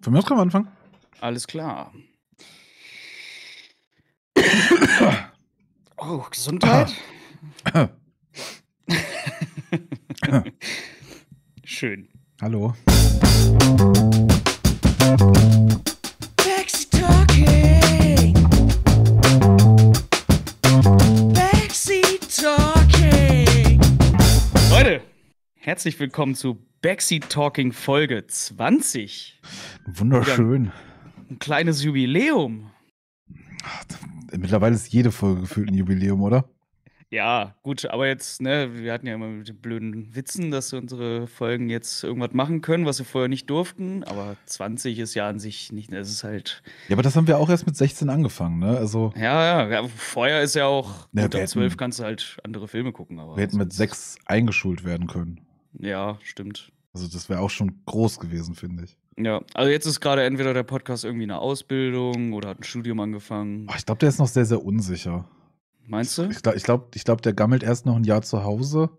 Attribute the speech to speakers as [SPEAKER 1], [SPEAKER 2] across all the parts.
[SPEAKER 1] Von mir aus können wir anfangen.
[SPEAKER 2] Alles klar. oh, Gesundheit. Schön. Hallo. Backseat Talking. Backseat Talking. Leute, herzlich willkommen zu Backseat Talking Folge 20.
[SPEAKER 1] Wunderschön.
[SPEAKER 2] Ein kleines Jubiläum.
[SPEAKER 1] mittlerweile ist jede Folge gefühlt ein Jubiläum, oder?
[SPEAKER 2] Ja, gut, aber jetzt, ne, wir hatten ja immer mit den blöden Witzen, dass unsere Folgen jetzt irgendwas machen können, was wir vorher nicht durften, aber 20 ist ja an sich nicht, ne, es ist halt.
[SPEAKER 1] Ja, aber das haben wir auch erst mit 16 angefangen, ne? Also.
[SPEAKER 2] Ja, ja, vorher ist ja auch, ja, unter 12 hätten, kannst du halt andere Filme gucken, aber. Wir hätten
[SPEAKER 1] mit 6 eingeschult werden können.
[SPEAKER 2] Ja, stimmt.
[SPEAKER 1] Also, das wäre auch schon groß gewesen, finde ich.
[SPEAKER 2] Ja, also jetzt ist gerade entweder der Podcast irgendwie eine Ausbildung oder hat ein Studium angefangen. Oh,
[SPEAKER 1] ich glaube, der ist noch sehr, sehr unsicher. Meinst du? Ich, glaube, ich glaub, ich glaub, der gammelt erst noch ein Jahr zu Hause.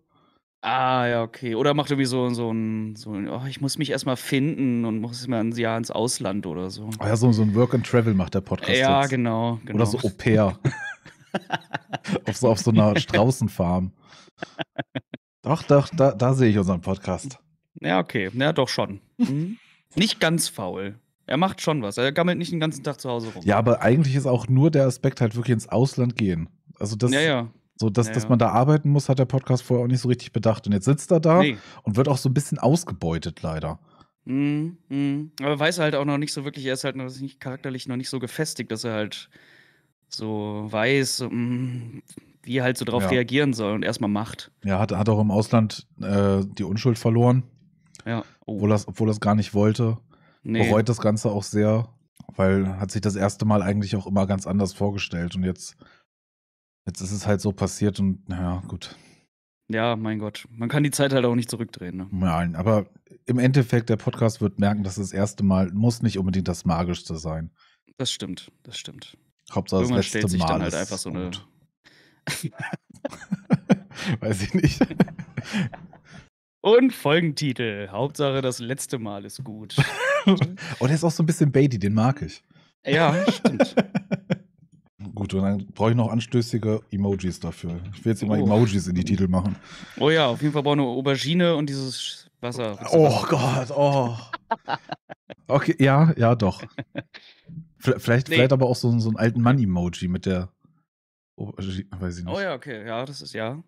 [SPEAKER 2] Ah, ja, okay. Oder macht irgendwie so, so ein, so ein oh, ich muss mich erstmal finden und muss mal ein Jahr ins Ausland oder so. Ah,
[SPEAKER 1] ja, so, so ein Work and Travel macht der Podcast. Ja, jetzt. Genau, genau. Oder so Au pair. auf, so, auf so einer Straußenfarm. doch, doch, da, da sehe ich unseren Podcast.
[SPEAKER 2] Ja, okay. Ja, doch schon. Mhm. Nicht ganz faul. Er macht schon was. Er gammelt nicht den ganzen Tag zu Hause rum.
[SPEAKER 1] Ja, aber eigentlich ist auch nur der Aspekt halt wirklich ins Ausland gehen. Also das, ja, ja. So, dass, ja, dass man da arbeiten muss, hat der Podcast vorher auch nicht so richtig bedacht. Und jetzt sitzt er da nee. und wird auch so ein bisschen ausgebeutet, leider.
[SPEAKER 2] Mm, mm. Aber weiß er halt auch noch nicht so wirklich, er ist halt noch nicht, charakterlich noch nicht so gefestigt, dass er halt so weiß, mm, wie er halt so drauf ja. reagieren soll und erstmal macht.
[SPEAKER 1] Ja, hat, hat auch im Ausland äh, die Unschuld verloren. Ja. Oh. Obwohl, das, obwohl das gar nicht wollte. Nee. Bereut das Ganze auch sehr, weil hat sich das erste Mal eigentlich auch immer ganz anders vorgestellt und jetzt, jetzt ist es halt so passiert und naja, gut.
[SPEAKER 2] Ja, mein Gott. Man kann die Zeit halt auch nicht zurückdrehen. Ne? Nein,
[SPEAKER 1] aber im Endeffekt, der Podcast wird merken, dass das erste Mal muss nicht unbedingt das Magischste sein.
[SPEAKER 2] Das stimmt, das stimmt. Hauptsache Irgendwann das letzte stellt sich Mal dann halt einfach so eine. Weiß ich nicht. Und Folgentitel. Hauptsache, das letzte Mal ist gut. Und
[SPEAKER 1] oh, der ist auch so ein bisschen Baby, den mag ich.
[SPEAKER 2] Ja, stimmt.
[SPEAKER 1] Gut, und dann brauche ich noch anstößige Emojis dafür. Ich will jetzt immer oh. Emojis in die Titel machen.
[SPEAKER 2] Oh ja, auf jeden Fall brauche ich eine Aubergine und dieses Wasser. Oh Gott, oh. Okay,
[SPEAKER 1] ja, ja, doch. Vielleicht, nee. vielleicht aber auch so, so einen alten Mann-Emoji mit der Aubergine, weiß ich oh nicht.
[SPEAKER 2] Oh ja, okay, ja, das ist ja.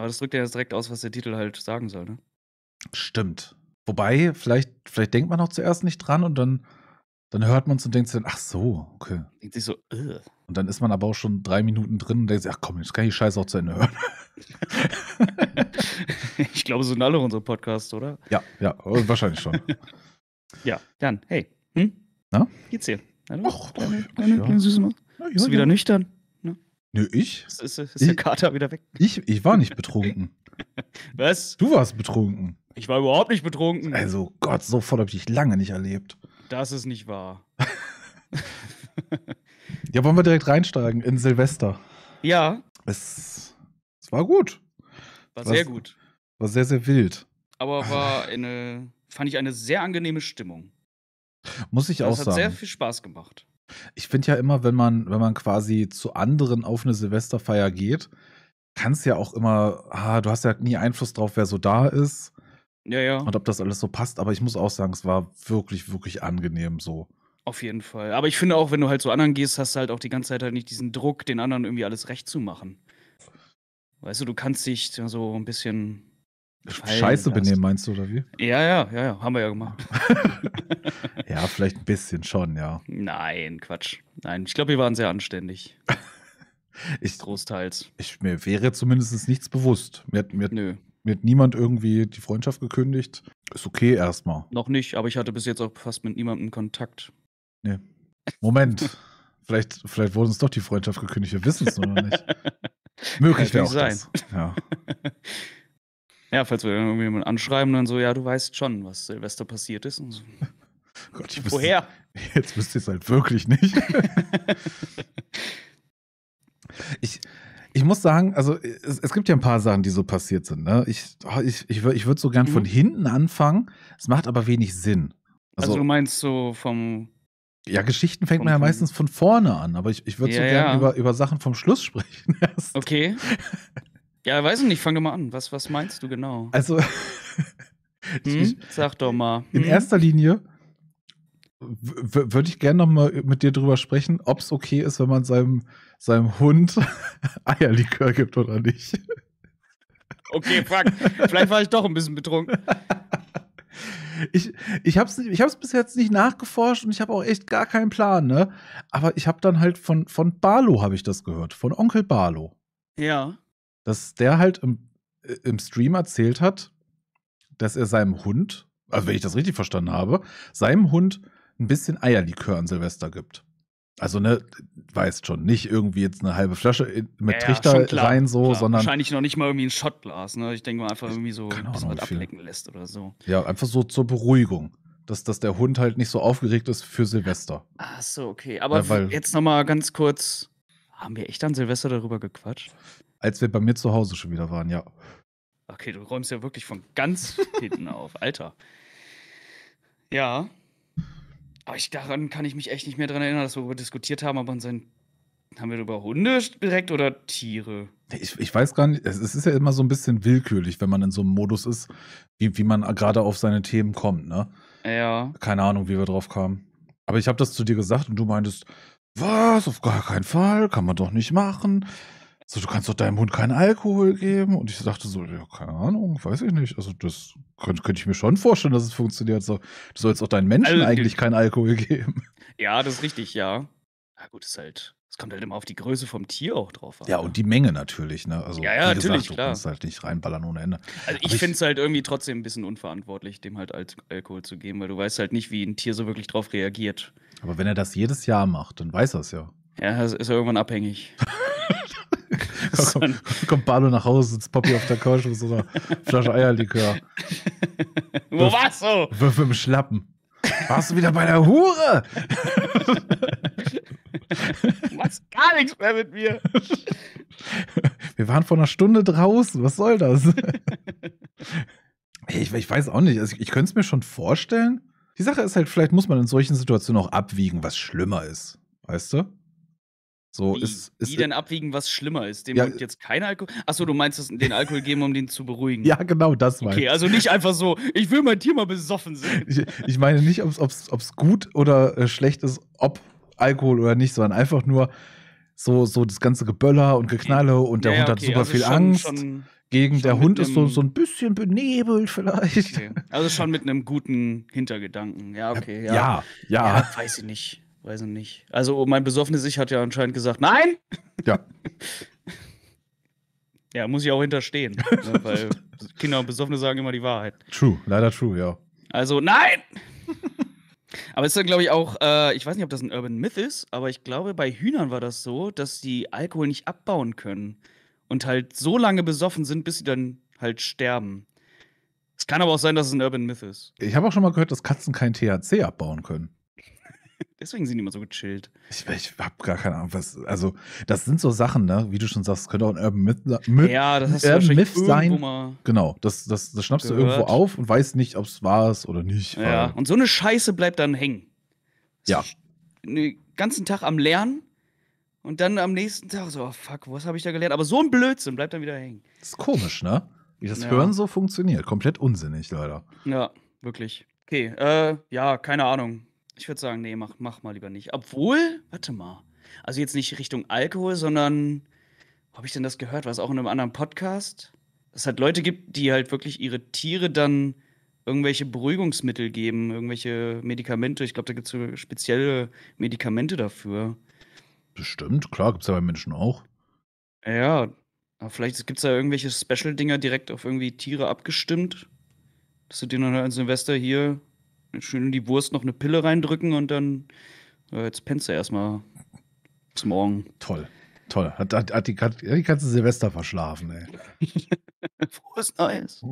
[SPEAKER 2] Aber das drückt ja jetzt direkt aus, was der Titel halt sagen soll, ne?
[SPEAKER 1] Stimmt. Wobei, vielleicht, vielleicht denkt man auch zuerst nicht dran und dann, dann hört man es und denkt sich dann, ach so, okay. Denkt sich so, Ugh. Und dann ist man aber auch schon drei Minuten drin und denkt sich, ach komm, jetzt kann ich die Scheiße auch zu Ende hören.
[SPEAKER 2] ich glaube, so sind alle unsere Podcasts, oder? Ja, ja, äh, wahrscheinlich schon. ja, dann, hey. Hm? Na? Geht's dir? Hallo? Och, kleine, kleine, ja. kleine Süße Maus. Ja, ja, Bist du wieder nüchtern?
[SPEAKER 1] Nö, ich? Ist, ist, ist ich, der Kater wieder weg? Ich, ich war nicht betrunken. Was? Du warst betrunken.
[SPEAKER 2] Ich war überhaupt nicht betrunken. Also
[SPEAKER 1] Gott, so voll habe ich dich lange nicht erlebt.
[SPEAKER 2] Das ist nicht wahr.
[SPEAKER 1] ja, wollen wir direkt reinsteigen in Silvester? Ja. Es, es war gut. War, war sehr gut. War sehr, sehr wild.
[SPEAKER 2] Aber war eine, fand ich eine sehr angenehme Stimmung.
[SPEAKER 1] Muss ich das auch sagen. Es hat sehr viel Spaß gemacht. Ich finde ja immer, wenn man, wenn man quasi zu anderen auf eine Silvesterfeier geht, kannst ja auch immer, ah, du hast ja nie Einfluss drauf, wer so da ist. Ja, ja. Und ob das alles so passt, aber ich muss auch sagen, es war wirklich, wirklich angenehm so.
[SPEAKER 2] Auf jeden Fall. Aber ich finde auch, wenn du halt zu anderen gehst, hast du halt auch die ganze Zeit halt nicht diesen Druck, den anderen irgendwie alles recht zu machen. Weißt du, du kannst dich so ein bisschen Scheiße benehmen, meinst du, oder wie? Ja, ja, ja, ja, haben wir ja gemacht. ja, vielleicht ein bisschen schon, ja. Nein, Quatsch. Nein, ich glaube, wir waren sehr anständig. ich, Großteils. Ich, mir wäre
[SPEAKER 1] zumindest nichts bewusst. Mir, mir, Nö. mir hat niemand irgendwie die Freundschaft gekündigt. Ist okay erstmal.
[SPEAKER 2] Noch nicht, aber ich hatte bis jetzt auch fast mit niemandem Kontakt.
[SPEAKER 1] Nee. Moment. vielleicht, vielleicht wurde uns doch die Freundschaft gekündigt. Wir wissen es nur noch nicht. Möglich wäre auch sein. das. Ja.
[SPEAKER 2] Ja, falls wir irgendjemanden anschreiben, dann so, ja, du weißt schon, was Silvester passiert ist. Und So. Gott, ich Woher?
[SPEAKER 1] Wüsste, jetzt wüsste ich es halt wirklich nicht. ich, ich muss sagen, also es, es, gibt ja ein paar Sachen, die so passiert sind. Ne? Ich, oh, ich, ich, ich würde so gern mhm. von hinten anfangen. Es macht aber wenig Sinn. Also, also du
[SPEAKER 2] meinst so vom
[SPEAKER 1] ja, Geschichten fängt man ja meistens von vorne an, aber ich, ich würde ja, so gerne ja. über, über Sachen vom Schluss sprechen.
[SPEAKER 2] Erst. Okay. Ja, weiß ich nicht, fange mal an. Was, was meinst du genau? Also, hm? sag doch mal. Hm? In erster
[SPEAKER 1] Linie würde ich gerne noch mal mit dir drüber sprechen, ob es okay ist, wenn man seinem, seinem Hund Eierlikör gibt oder nicht.
[SPEAKER 2] Okay, frag. Vielleicht war ich doch ein bisschen betrunken.
[SPEAKER 1] Ich, ich habe es ich hab's bis jetzt nicht nachgeforscht und ich habe auch echt gar keinen Plan, ne? Aber ich habe dann halt von, von Barlow habe ich das gehört, von Onkel Barlow. Ja dass der halt im, äh, im Stream erzählt hat, dass er seinem Hund, also wenn ich das richtig verstanden habe, seinem Hund ein bisschen Eierlikör an Silvester gibt. Also ne, weißt schon, nicht irgendwie jetzt eine halbe Flasche mit ja, Trichter klar, rein so, klar. sondern wahrscheinlich
[SPEAKER 2] noch nicht mal irgendwie ein Shotglas, ne? Ich denke mal einfach irgendwie so ein bisschen was ablecken lässt oder so.
[SPEAKER 1] Ja, einfach so zur Beruhigung, dass, dass der Hund halt nicht so
[SPEAKER 2] aufgeregt ist für Silvester. Ach so, okay, aber ja, weil, jetzt noch mal ganz kurz, haben wir echt an Silvester darüber gequatscht? Als wir bei mir zu Hause schon wieder waren, ja. Okay, du räumst ja wirklich von ganz hinten auf. Alter. Ja. Aber ich, daran kann ich mich echt nicht mehr dran erinnern, dass wir darüber diskutiert haben, aber ansonsten haben wir über Hunde direkt oder Tiere? Ich, ich
[SPEAKER 1] weiß gar nicht. Es, es ist ja immer so ein bisschen willkürlich, wenn man in so einem Modus ist, wie, wie man gerade auf seine Themen kommt, ne? Ja. Keine Ahnung, wie wir drauf kamen. Aber ich habe das zu dir gesagt und du meintest, was? Auf gar keinen Fall, kann man doch nicht machen so, du kannst doch deinem Hund keinen Alkohol geben. Und ich dachte so, ja, keine Ahnung, weiß ich nicht. Also das könnte könnt ich mir schon vorstellen, dass es funktioniert. So, du sollst auch deinen Menschen also, eigentlich keinen Alkohol geben.
[SPEAKER 2] Ja, das ist richtig, ja. Na gut, ist halt, es kommt halt immer auf die Größe vom Tier auch drauf an. Ja, und ne?
[SPEAKER 1] die Menge natürlich, ne? Also, ja, ja, wie gesagt, natürlich, du klar. kannst
[SPEAKER 2] halt nicht reinballern ohne Ende. Also ich, finde es halt irgendwie trotzdem ein bisschen unverantwortlich, dem halt Alkohol zu geben, weil du weißt halt nicht, wie ein Tier so wirklich drauf reagiert. Aber wenn er das jedes Jahr macht, dann weiß er es ja. Ja, ist irgendwann abhängig.
[SPEAKER 1] komm, kommt Balo nach Hause, sitzt Poppy auf der Couch mit so einer Flasche Eierlikör. Wo warst du? Würfel im Schlappen. Warst du wieder bei der Hure? du
[SPEAKER 2] machst gar nichts mehr mit mir.
[SPEAKER 1] Wir waren vor einer Stunde draußen. Was soll das? ich, ich, weiß auch nicht. Also ich, ich könnte es mir schon vorstellen. Die Sache ist halt, vielleicht muss man in solchen Situationen auch abwiegen, was schlimmer ist. Weißt du? So wie, ist, ist, wie
[SPEAKER 2] denn abwiegen, was schlimmer ist? Dem ja, jetzt kein Alkohol. Achso, du meinst es den Alkohol geben, um den zu beruhigen. Ja, genau, das meine Okay, also nicht einfach so, ich will mein Tier mal besoffen sehen.
[SPEAKER 1] Ich, ich meine nicht, ob es gut oder äh, schlecht ist, ob Alkohol oder nicht, sondern einfach nur so, so das ganze Geböller und Geknalle und der ja, Hund hat super also viel schon, Angst. Schon, gegen schon der Hund ist so, so ein
[SPEAKER 2] bisschen benebelt vielleicht. Okay. Also schon mit einem guten Hintergedanken. Ja, okay. Ja, ja. ja. ja weiß ich nicht. Weiß ich nicht. Also oh, mein besoffenes Ich hat ja anscheinend gesagt, nein! Ja. ja, muss ich auch hinterstehen. Ne, weil Kinder und Besoffene sagen immer die Wahrheit.
[SPEAKER 1] True, leider true, ja.
[SPEAKER 2] Also, nein! Aber es ist dann, glaube ich, auch, äh, ich weiß nicht, ob das ein Urban Myth ist, aber ich glaube, bei Hühnern war das so, dass die Alkohol nicht abbauen können und halt so lange besoffen sind, bis sie dann halt sterben. Es kann aber auch sein, dass es ein Urban Myth ist.
[SPEAKER 1] Ich habe auch schon mal gehört, dass Katzen kein THC abbauen können.
[SPEAKER 2] Deswegen sind die immer so gechillt.
[SPEAKER 1] Ich, ich hab gar keine Ahnung, was. Also, das sind so Sachen, ne? Wie du schon sagst, könnte auch ein Urban Myth, Myth, ja, das Urban Myth sein. Genau, das, das, das schnappst gehört. du irgendwo auf und weißt nicht, ob es war oder nicht. Ja,
[SPEAKER 2] und so eine Scheiße bleibt dann hängen. ja. Den ne, ganzen Tag am Lernen und dann am nächsten Tag so, oh fuck, was habe ich da gelernt? Aber so ein Blödsinn bleibt dann wieder hängen.
[SPEAKER 1] Das ist komisch, ne? Wie das ja. Hören so funktioniert. Komplett unsinnig, leider.
[SPEAKER 2] Ja, wirklich. Okay, äh, ja, keine Ahnung. Ich würde sagen, nee, mach, mach mal lieber nicht. Obwohl, warte mal. Also jetzt nicht Richtung Alkohol, sondern wo habe ich denn das gehört? War es auch in einem anderen Podcast? Dass es halt Leute gibt, die halt wirklich ihre Tiere dann irgendwelche Beruhigungsmittel geben, irgendwelche Medikamente. Ich glaube, da gibt es so spezielle Medikamente dafür.
[SPEAKER 1] Bestimmt, klar, gibt es ja bei Menschen auch.
[SPEAKER 2] Ja, aber vielleicht gibt es da irgendwelche Special-Dinger direkt auf irgendwie Tiere abgestimmt. Dass du dir dann als Silvester hier schön in die Wurst noch eine Pille reindrücken und dann, äh, jetzt pennst du erstmal bis morgen. Toll,
[SPEAKER 1] toll. Hat, hat, hat die, hat die ganze Silvester verschlafen, ey.
[SPEAKER 2] Frohes Neues.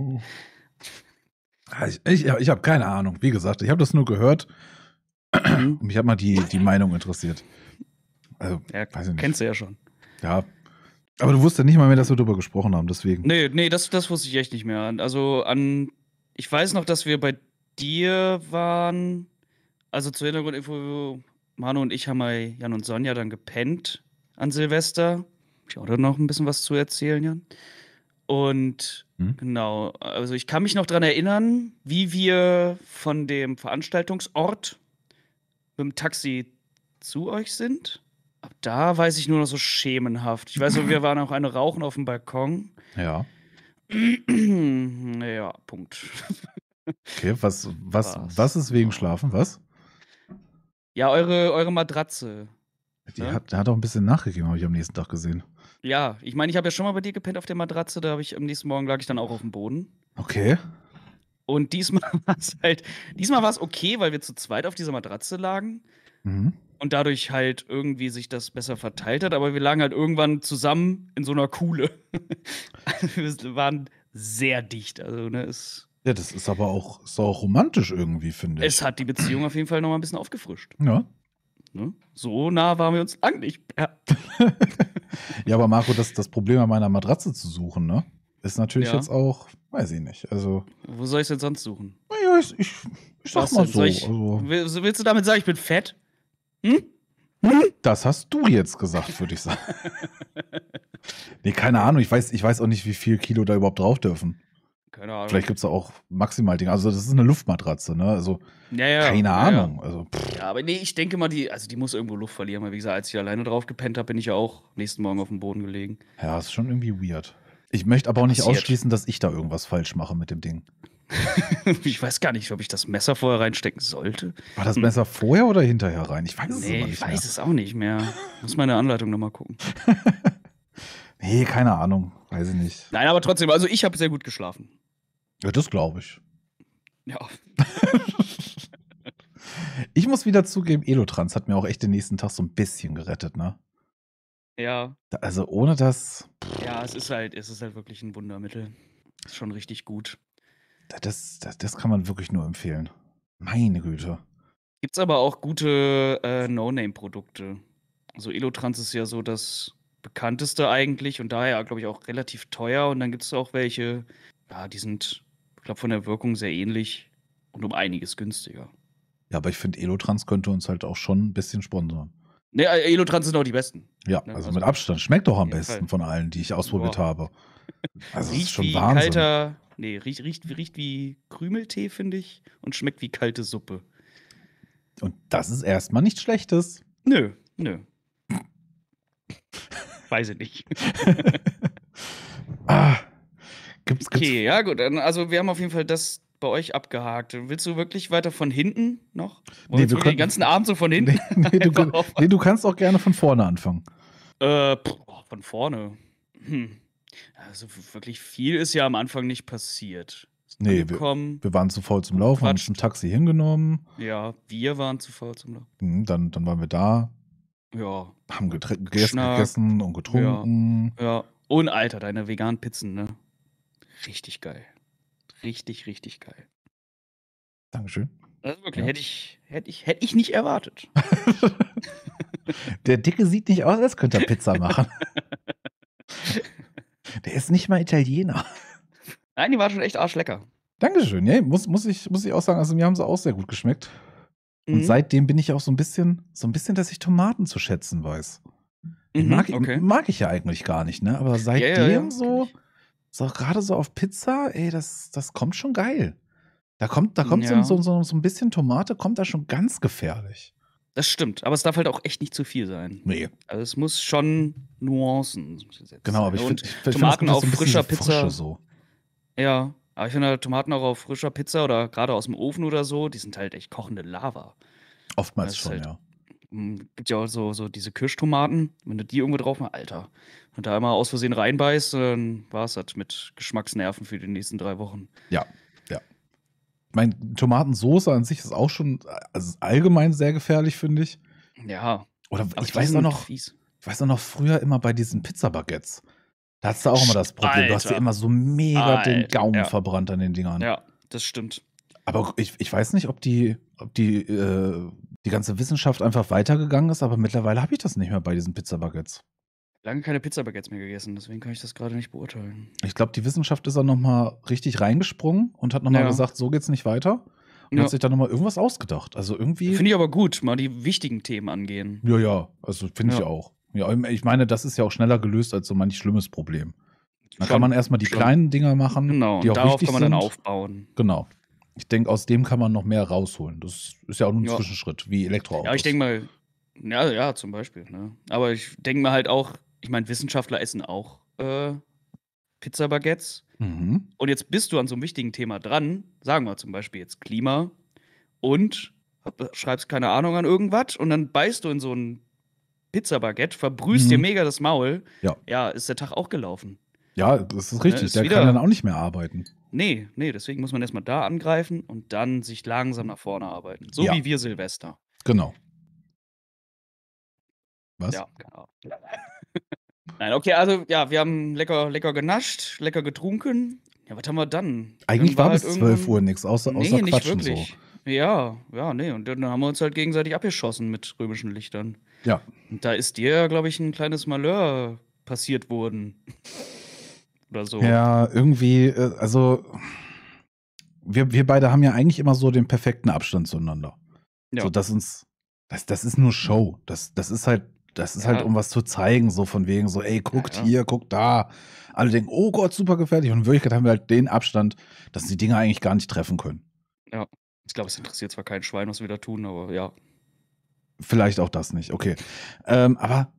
[SPEAKER 1] Ich, ich, ich habe keine Ahnung. Wie gesagt, ich habe das nur gehört mhm. mich hat mal die, die Meinung interessiert. Also, ja, kennst du ja schon. Ja, aber du wusstest nicht mal mehr, dass wir darüber gesprochen haben, deswegen.
[SPEAKER 2] Nee, nee, das, das wusste ich echt nicht mehr. Also an, ich weiß noch, dass wir bei dir waren, also zur Hintergrundinfo, Manu und ich haben bei Jan und Sonja dann gepennt an Silvester. Ich auch noch ein bisschen was zu erzählen, Jan. Und hm? genau, also ich kann mich noch daran erinnern, wie wir von dem Veranstaltungsort mit dem Taxi zu euch sind. Ab da weiß ich nur noch so schemenhaft. Ich weiß noch, wir waren auch eine Rauchen auf dem Balkon. Ja. ja, Punkt.
[SPEAKER 1] Okay, was, was, was, ist wegen genau. Schlafen? Was?
[SPEAKER 2] Ja, eure, eure Matratze. Die ne?
[SPEAKER 1] hat, hat auch ein bisschen nachgegeben, habe ich am nächsten Tag gesehen.
[SPEAKER 2] Ja, ich meine, ich habe ja schon mal bei dir gepennt auf der Matratze, da habe ich am nächsten Morgen lag ich dann auch auf dem Boden. Okay. Und diesmal war es halt, diesmal war es okay, weil wir zu zweit auf dieser Matratze lagen. Mhm. Und dadurch halt irgendwie sich das besser verteilt hat, aber wir lagen halt irgendwann zusammen in so einer Kuhle. Also wir waren sehr dicht. Also, ne, ist.
[SPEAKER 1] Ja, das ist aber auch, ist romantisch irgendwie, finde
[SPEAKER 2] ich. Es hat die Beziehung auf jeden Fall nochmal ein bisschen aufgefrischt. Ja. Ne? So nah waren wir uns lang nicht mehr.
[SPEAKER 1] ja, aber Marco, das, das Problem an meiner Matratze zu suchen, ne? Ist natürlich ja. jetzt auch, weiß ich nicht.
[SPEAKER 2] Also, Wo soll ich es jetzt sonst suchen? Naja, ich, ich, ich sag Was mal so. Ich, also, willst du damit sagen, ich bin fett? Hm? Hm? Das hast du jetzt gesagt, würde ich sagen.
[SPEAKER 1] nee, keine Ahnung. Ich weiß, ich weiß auch nicht, wie viel Kilo da überhaupt drauf dürfen. Keine Ahnung. Vielleicht gibt es da auch maximal Dinge. Also, das ist eine Luftmatratze, ne? Also, ja, ja, keine Ahnung. Also,
[SPEAKER 2] ja, aber nee, ich denke mal, die, also die muss irgendwo Luft verlieren. Weil, wie gesagt, als ich alleine drauf gepennt habe, bin ich ja auch nächsten Morgen auf dem Boden gelegen.
[SPEAKER 1] Ja, ist schon irgendwie weird. Ich möchte aber auch nicht Passiert. ausschließen, dass ich da irgendwas falsch mache mit dem Ding.
[SPEAKER 2] ich weiß gar nicht, ob ich das Messer vorher reinstecken sollte. War das Messer vorher oder hinterher rein? Ich weiß es nee, nicht. Ich weiß mehr. es auch nicht mehr. Muss meine Anleitung nochmal gucken.
[SPEAKER 1] nee, keine Ahnung. Weiß ich nicht.
[SPEAKER 2] Nein, aber trotzdem, also ich habe sehr gut geschlafen.
[SPEAKER 1] Ja, das glaube ich.
[SPEAKER 2] Ja. ich
[SPEAKER 1] muss wieder zugeben, Elotrans hat mir auch echt den nächsten Tag so ein bisschen gerettet, ne? Ja. Also ohne das.
[SPEAKER 2] Pff. Ja, es ist halt, es ist halt wirklich ein Wundermittel. Ist schon richtig gut.
[SPEAKER 1] Das, das, das kann man wirklich nur empfehlen. Meine Güte.
[SPEAKER 2] Gibt's aber auch gute äh, No-Name-Produkte. Also Elotrans ist ja so das bekannteste eigentlich und daher, glaube ich, auch relativ teuer. Und dann gibt es auch welche, ja, die sind glaube, von der Wirkung sehr ähnlich und um einiges günstiger.
[SPEAKER 1] Ja, aber ich finde, Elotrans könnte uns halt auch schon ein bisschen sponsern.
[SPEAKER 2] Ne, äh, Elotrans sind auch die besten.
[SPEAKER 1] Ja, ne? also, also mit Abstand. Schmeckt doch am besten Fall. von allen, die ich ausprobiert wow. habe. Also riecht ist schon wie Wahnsinn.
[SPEAKER 2] Kalter, nee, riecht, riecht, riecht wie Krümeltee, finde ich, und schmeckt wie kalte Suppe. Und
[SPEAKER 1] das ist erstmal nichts Schlechtes. Nö,
[SPEAKER 2] nö. Weiß ich nicht. ah. Gibt's, okay, ja gut. Also wir haben auf jeden Fall das bei euch abgehakt. Willst du wirklich weiter von hinten noch? Wollen nee, wir können, den ganzen Abend so von hinten? Nee, nee, du,
[SPEAKER 1] nee, du, kannst auch gerne von vorne anfangen.
[SPEAKER 2] Äh, oh, von vorne. Hm. Also wirklich viel ist ja am Anfang nicht passiert. Nee, wir, wir,
[SPEAKER 1] waren zu faul zum Laufen, haben schon ein Taxi hingenommen.
[SPEAKER 2] Ja, wir waren zu faul zum Laufen.
[SPEAKER 1] Hm, dann, dann waren wir da.
[SPEAKER 2] Ja. Haben gegessen, gegessen und getrunken. Ja. ja. Und Alter, deine veganen Pizzen, ne? richtig geil. Richtig, richtig geil. Dankeschön. Also wirklich, ja. hätte, ich, hätte, ich, hätte ich nicht erwartet.
[SPEAKER 1] Der Dicke sieht nicht aus, als könnte er Pizza machen. Der ist nicht mal Italiener.
[SPEAKER 2] Nein, die war schon echt arschlecker.
[SPEAKER 1] Dankeschön. Ja, muss, muss, ich, muss ich auch sagen, also mir haben sie auch sehr gut geschmeckt. Mhm. Und seitdem bin ich auch so ein bisschen, so ein bisschen, dass ich Tomaten zu schätzen weiß. Mhm, mag, okay. mag ich ja eigentlich gar nicht, ne? Aber seitdem ja, ja, so. Ich so, gerade so auf Pizza, ey, das,
[SPEAKER 2] das kommt schon geil. Da kommt, da kommt ja. so, so, so
[SPEAKER 1] ein bisschen Tomate, kommt da schon ganz gefährlich.
[SPEAKER 2] Das stimmt, aber es darf halt auch echt nicht zu viel sein. Nee. Also es muss schon Nuancen setzen. Genau, aber ich finde Tomaten find, auf frischer Pizza. So. Ja, aber ich finde halt Tomaten auch auf frischer Pizza oder gerade aus dem Ofen oder so, die sind halt echt kochende Lava. Oftmals schon, halt, ja. Hm, Gibt ja auch so, so diese Kirschtomaten. Wenn du die irgendwo drauf machst, Alter. Und da einmal aus Versehen reinbeißt, dann war es das mit Geschmacksnerven für die nächsten drei Wochen. Ja, ja.
[SPEAKER 1] Ich meine, Tomatensoße an sich ist auch schon also allgemein sehr gefährlich, finde ich.
[SPEAKER 2] Ja. Oder ich weiß auch noch,
[SPEAKER 1] fies. ich weiß auch noch früher immer bei diesen Pizzabaguettes. Da hast du auch immer das Problem. Alter. Du hast dir immer so mega Alter. den Gaumen ja. verbrannt an den Dingern. Ja, das stimmt. Aber ich, ich weiß nicht, ob die, ob die äh, die ganze Wissenschaft einfach weitergegangen ist, aber mittlerweile habe ich das nicht mehr bei diesen Pizzabaguettes.
[SPEAKER 2] Lange keine Pizzabaguettes mehr gegessen, deswegen kann ich das gerade nicht beurteilen.
[SPEAKER 1] Ich glaube, die Wissenschaft ist dann nochmal richtig reingesprungen
[SPEAKER 2] und hat nochmal ja. gesagt, so geht's nicht weiter. Und ja. hat sich dann
[SPEAKER 1] nochmal irgendwas ausgedacht.
[SPEAKER 2] Also irgendwie. Finde ich aber gut, mal die wichtigen Themen angehen. Ja, ja, also finde ja. ich auch.
[SPEAKER 1] Ja, ähm, ich meine, das ist ja auch schneller gelöst als so manch schlimmes Problem. Da kann man erstmal die schon. kleinen Dinger machen. Genau, die auch darauf wichtig kann man sind. dann aufbauen. Genau ich denke, aus dem kann man noch mehr rausholen. Das ist ja auch nur ein ja. Zwischenschritt, wie Elektroautos. Ja,
[SPEAKER 2] ich denke mal, ja, ja, zum Beispiel. Ne? Aber ich denke mal halt auch, ich meine, Wissenschaftler essen auch äh, Pizza-Baguettes. Mhm. Und jetzt bist du an so einem wichtigen Thema dran, sagen wir zum Beispiel jetzt Klima und schreibst keine Ahnung an irgendwas und dann beißt du in so ein Pizza-Baguette, verbrühst mhm. dir mega das Maul. Ja. ja, ist der Tag auch gelaufen.
[SPEAKER 1] Ja, das ist ne, richtig. ist der kann dann auch nicht mehr arbeiten.
[SPEAKER 2] Nee, nee, deswegen muss man erstmal da angreifen und dann sich langsam nach vorne arbeiten. So Ja. wie wir Silvester. Genau. Was? Ja, genau. Nein, okay, also ja, wir haben lecker, lecker genascht, lecker getrunken. Ja, was haben wir dann? Eigentlich Dann war halt bis halt 12 Uhr nichts, außer, außer Nee, nicht Quatschen wirklich. Ja, ja, nee. Und dann haben wir uns halt gegenseitig abgeschossen mit römischen Lichtern. Ja. Und da ist dir, glaube ich, ein kleines Malheur passiert worden oder so. Ja,
[SPEAKER 1] irgendwie, äh, also wir, wir beide haben ja eigentlich immer so den perfekten Abstand zueinander. Ja. So, dass uns, das, das ist nur Show. Das, das ist halt, das ist halt, ja. halt, um was zu zeigen, so von wegen so, ey, guckt ja, hier, guckt da. Alle denken, oh Gott, super gefährlich. Und in Wirklichkeit haben wir halt den Abstand, dass die Dinge eigentlich gar nicht treffen können.
[SPEAKER 2] Ja. Ich glaube, es interessiert zwar kein Schwein, was wir da tun, aber ja.
[SPEAKER 1] Vielleicht auch das nicht, okay. Ähm, aber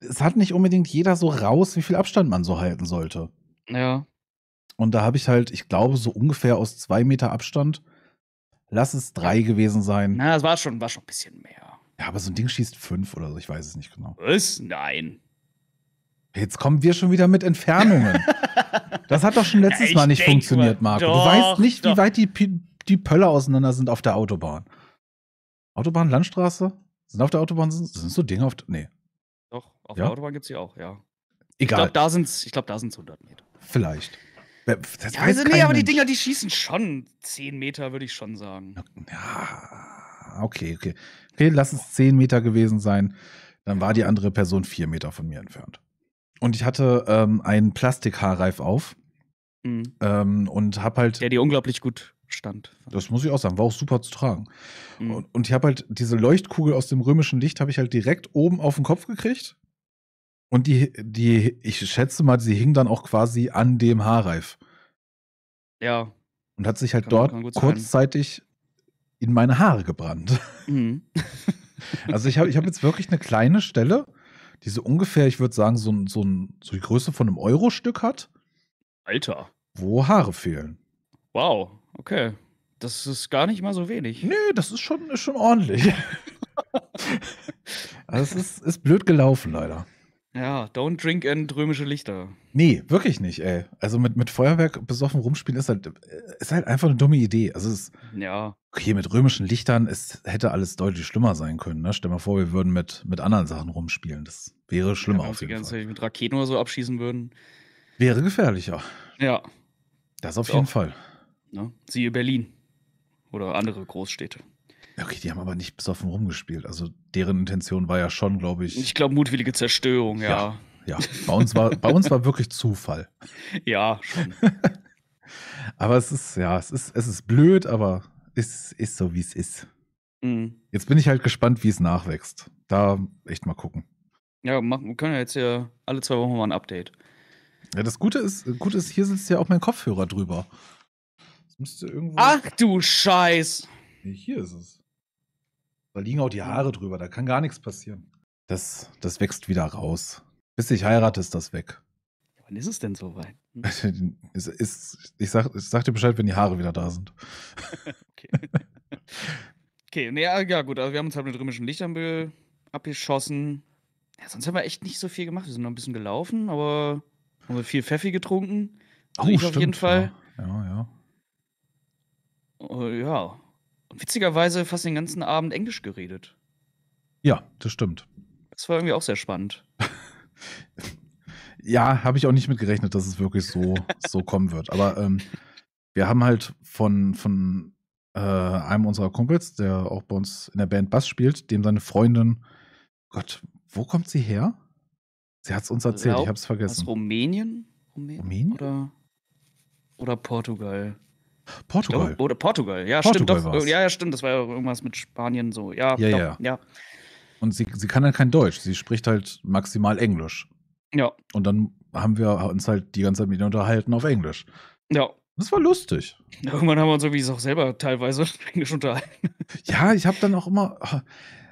[SPEAKER 1] es hat nicht unbedingt jeder so raus, wie viel Abstand man so halten sollte. Ja. Und da habe ich halt, ich glaube, so ungefähr aus zwei Meter Abstand, lass es drei gewesen sein.
[SPEAKER 2] Na, es war schon, war schon ein bisschen mehr.
[SPEAKER 1] Ja, aber so ein Ding schießt fünf oder so, ich weiß es nicht genau.
[SPEAKER 2] Was? Nein.
[SPEAKER 1] Jetzt kommen wir schon wieder mit Entfernungen. das hat doch schon letztes ja, Mal nicht funktioniert, mal, Marco. Doch, du weißt nicht, doch. wie weit die, die Pöller auseinander sind auf der Autobahn. Autobahn, Landstraße? Sind auf der Autobahn sind, sind so Dinge auf. Nee.
[SPEAKER 2] Doch, auf ja? der Autobahn gibt es sie auch, ja. Egal. Ich glaube, da sind es glaub, 100 Meter. Vielleicht. Äh, das ja, also, nee, aber Mensch. die Dinger, die schießen schon 10 Meter, würde ich schon sagen. Ja, okay, okay.
[SPEAKER 1] Okay, lass es 10 Meter gewesen sein. Dann war die andere Person 4 Meter von mir entfernt. Und ich hatte ähm, einen Plastikhaarreif auf. Mhm. Ähm, und hab halt. Der dir unglaublich gut stand. Das muss ich auch sagen, war auch super zu tragen. Mhm. Und, und ich habe halt diese Leuchtkugel aus dem römischen Licht, habe ich halt direkt oben auf den Kopf gekriegt. Und die, die, ich schätze mal, sie hing dann auch quasi an dem Haarreif. Ja. Und hat sich halt kann, dort kann kurzzeitig in meine Haare gebrannt. Mhm. also ich habe ich hab jetzt wirklich eine kleine Stelle, die so ungefähr, ich würde sagen, so, so, so die Größe von einem Euro-Stück hat. Alter. Wo Haare fehlen.
[SPEAKER 2] Wow, okay. Das ist gar nicht mal so wenig. Nee, das ist schon, ist schon ordentlich.
[SPEAKER 1] also es ist, ist blöd gelaufen, leider.
[SPEAKER 2] Ja, don't drink and römische Lichter.
[SPEAKER 1] Nee, wirklich nicht, ey. Also mit, mit Feuerwerk besoffen rumspielen ist halt, ist halt einfach eine dumme Idee. Also es, ist, ja. Okay, mit römischen Lichtern es hätte alles deutlich schlimmer sein können. Ne? Stell mal vor, wir würden mit, mit anderen Sachen rumspielen. Das wäre schlimmer ja, auf
[SPEAKER 2] jeden Fall. Wenn wir mit Raketen oder so abschießen würden. Wäre gefährlicher. Ja. Das auf ist jeden Fall. Ne? Siehe Berlin oder andere Großstädte.
[SPEAKER 1] Okay, die haben aber nicht besoffen rumgespielt. Also deren Intention war ja schon, glaube ich.
[SPEAKER 2] Ich glaube, mutwillige Zerstörung, ja. Ja, ja. Bei, uns war, bei uns war
[SPEAKER 1] wirklich Zufall.
[SPEAKER 2] Ja, schon.
[SPEAKER 1] aber es ist, ja, es ist, es ist blöd, aber es ist so, wie es ist. Mhm. Jetzt bin ich halt gespannt, wie es nachwächst. Da echt mal gucken.
[SPEAKER 2] Ja, machen, wir können ja jetzt hier alle zwei Wochen mal ein Update.
[SPEAKER 1] Ja, das Gute ist, Gute ist, hier sitzt ja auch mein Kopfhörer drüber. Das müsste irgendwo. Ach
[SPEAKER 2] du Scheiß! Hier ist es. Da liegen auch
[SPEAKER 1] die Haare drüber, da kann gar nichts passieren. Das, das wächst wieder raus. Bis ich heirate, ist
[SPEAKER 2] das weg. Wann ist es denn soweit?
[SPEAKER 1] Hm? ist, ist, ich, sag, ich sag dir Bescheid, wenn die Haare wieder da sind. okay.
[SPEAKER 2] okay, nee, ah, ja, gut, also wir haben uns halt mit römischen Lichtern abgeschossen. Ja, sonst haben wir echt nicht so viel gemacht. Wir sind noch ein bisschen gelaufen, aber haben wir viel Pfeffi getrunken. Also oh, stimmt, auf jeden Fall. Ja, ja. Ja, oh, ja witzigerweise fast den ganzen Abend Englisch geredet.
[SPEAKER 1] Ja, das stimmt.
[SPEAKER 2] Das war irgendwie auch sehr spannend.
[SPEAKER 1] ja, habe ich auch nicht mitgerechnet, dass es wirklich so, so kommen wird. Aber ähm, wir haben halt von, von äh, einem unserer Kumpels, der auch bei uns in der Band Bass spielt, dem seine Freundin, Gott, wo kommt sie her? Sie hat es uns erzählt, Laub, ich habe
[SPEAKER 2] es vergessen. Aus Rumänien? Rumänien? Rumänien? Oder, oder Portugal? Portugal. Glaube, oder Portugal, ja, Portugal stimmt. War's. ja, ja, stimmt. Das war ja irgendwas mit Spanien so. Ja, ja, doch, ja. ja.
[SPEAKER 1] Und sie, sie kann dann halt kein Deutsch. Sie spricht halt maximal Englisch. Ja. Und dann haben wir uns halt die ganze Zeit mit ihr unterhalten auf Englisch. Ja. Das war lustig.
[SPEAKER 2] Irgendwann haben wir uns irgendwie auch selber teilweise Englisch unterhalten.
[SPEAKER 1] Ja, ich habe dann auch immer.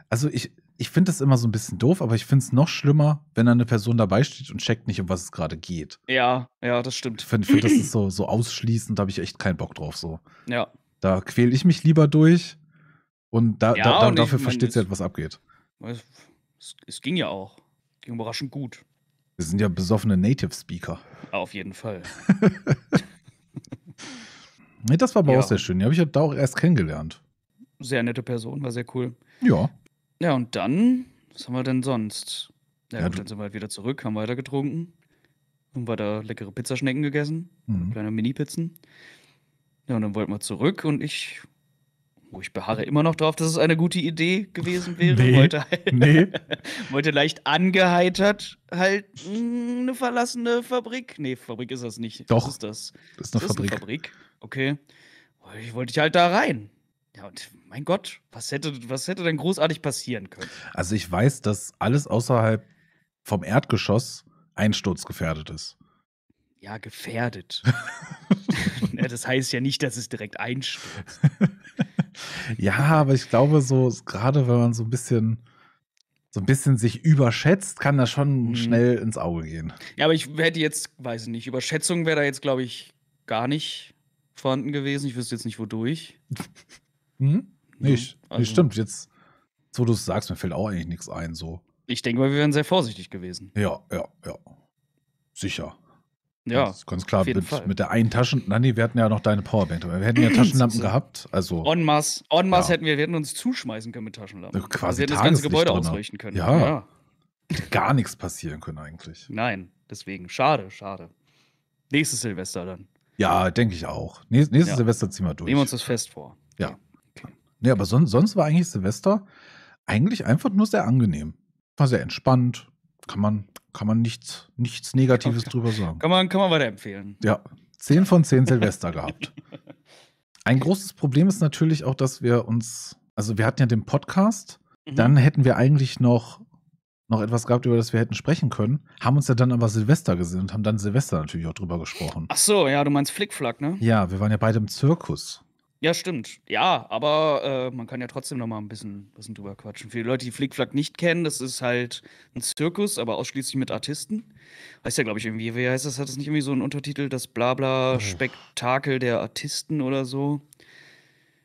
[SPEAKER 1] Also ich, ich finde das immer so ein bisschen doof, aber ich finde es noch schlimmer, wenn da eine Person dabei steht und checkt nicht, um was es gerade geht. Ja, ja, das stimmt. Ich find, das ist so, so ausschließend, da habe ich echt keinen Bock drauf. So. Ja. Da quäle ich mich lieber durch und, da, ja, da, da und dafür versteht sie halt, was abgeht.
[SPEAKER 2] Es, es, ging ja auch. Ging überraschend gut.
[SPEAKER 1] Wir sind ja besoffene Native Speaker.
[SPEAKER 2] Auf jeden Fall.
[SPEAKER 1] nee, das war aber ja. auch sehr schön. Die habe ich ja da auch erst kennengelernt.
[SPEAKER 2] Sehr nette Person, war sehr cool. Ja. Ja, und dann, was haben wir denn sonst? Ja, ja gut, dann sind wir halt wieder zurück, haben weiter getrunken, haben weiter leckere Pizzaschnecken gegessen, mhm. kleine Mini-Pizzen. Ja, und dann wollten wir zurück und ich, wo oh, ich beharre immer noch darauf, dass es eine gute Idee gewesen wäre. Nee, wollte, halt, nee. wollte leicht angeheitert halt mh, hm, eine verlassene Fabrik. Nee, Fabrik ist das nicht. Doch. Was ist das? Das ist eine, das ist Fabrik. eine Fabrik. Okay. Ich wollte ich halt da rein. Ja, und mein Gott, was hätte, was hätte denn großartig passieren können?
[SPEAKER 1] Also ich weiß, dass alles außerhalb vom Erdgeschoss
[SPEAKER 2] einsturzgefährdet ist. Ja, gefährdet. ja, das heißt ja nicht, dass es direkt einstürzt.
[SPEAKER 1] ja, aber ich glaube, so gerade wenn man so ein bisschen so ein bisschen sich überschätzt, kann das schon mhm. schnell ins Auge gehen.
[SPEAKER 2] Ja, aber ich hätte jetzt, weiß ich nicht, Überschätzung wäre da jetzt, glaube ich, gar nicht vorhanden gewesen. Ich wüsste jetzt nicht, wodurch.
[SPEAKER 1] Mhm. Nee, ich, also, nee, stimmt. Jetzt, so du es sagst, mir fällt auch eigentlich nichts ein. So.
[SPEAKER 2] Ich denke mal, wir wären sehr vorsichtig gewesen. Ja, ja, ja. Sicher. Ja. Ganz, ganz klar, mit, mit,
[SPEAKER 1] der einen Taschen. Nein, wir hatten ja noch deine Powerbank. Wir hätten ja Taschenlampen gehabt. Also.
[SPEAKER 2] En masse, en masse ja. hätten wir, wir hätten uns zuschmeißen können mit Taschenlampen. Also quasi also wir hätten das ganze Gebäude drin. ausleuchten können. Ja. ja. Gar nichts passieren können eigentlich. Nein, deswegen. Schade, schade. Nächstes Silvester dann.
[SPEAKER 1] Ja, denke ich auch. Nächstes ja. Silvester ziehen wir durch.
[SPEAKER 2] Nehmen wir uns das fest vor.
[SPEAKER 1] Ja. Nee, aber sonst, sonst war eigentlich Silvester eigentlich einfach nur sehr angenehm. War sehr entspannt. Kann man, kann man nichts, nichts Negatives kann, drüber sagen.
[SPEAKER 2] Kann man, kann man weiterempfehlen.
[SPEAKER 1] Ja. 10 von 10 Silvester gehabt. Ein großes Problem ist natürlich auch, dass wir uns, also wir hatten ja den Podcast, mhm. dann hätten wir eigentlich noch, noch etwas gehabt, über das wir hätten sprechen können, haben uns ja dann aber Silvester gesehen und haben dann Silvester natürlich auch drüber gesprochen.
[SPEAKER 2] Ach so, ja, du meinst Flickflack, ne?
[SPEAKER 1] Ja, wir waren ja beide im Zirkus.
[SPEAKER 2] Ja, stimmt. Ja, aber äh, man kann ja trotzdem noch mal ein bisschen, bisschen drüber quatschen. Für die Leute, die Flickflack nicht kennen, das ist halt ein Zirkus, aber ausschließlich mit Artisten. Heißt ja, glaube ich, irgendwie, wie heißt das? Hat das nicht irgendwie so einen Untertitel, das Blabla-Spektakel der Artisten oder so?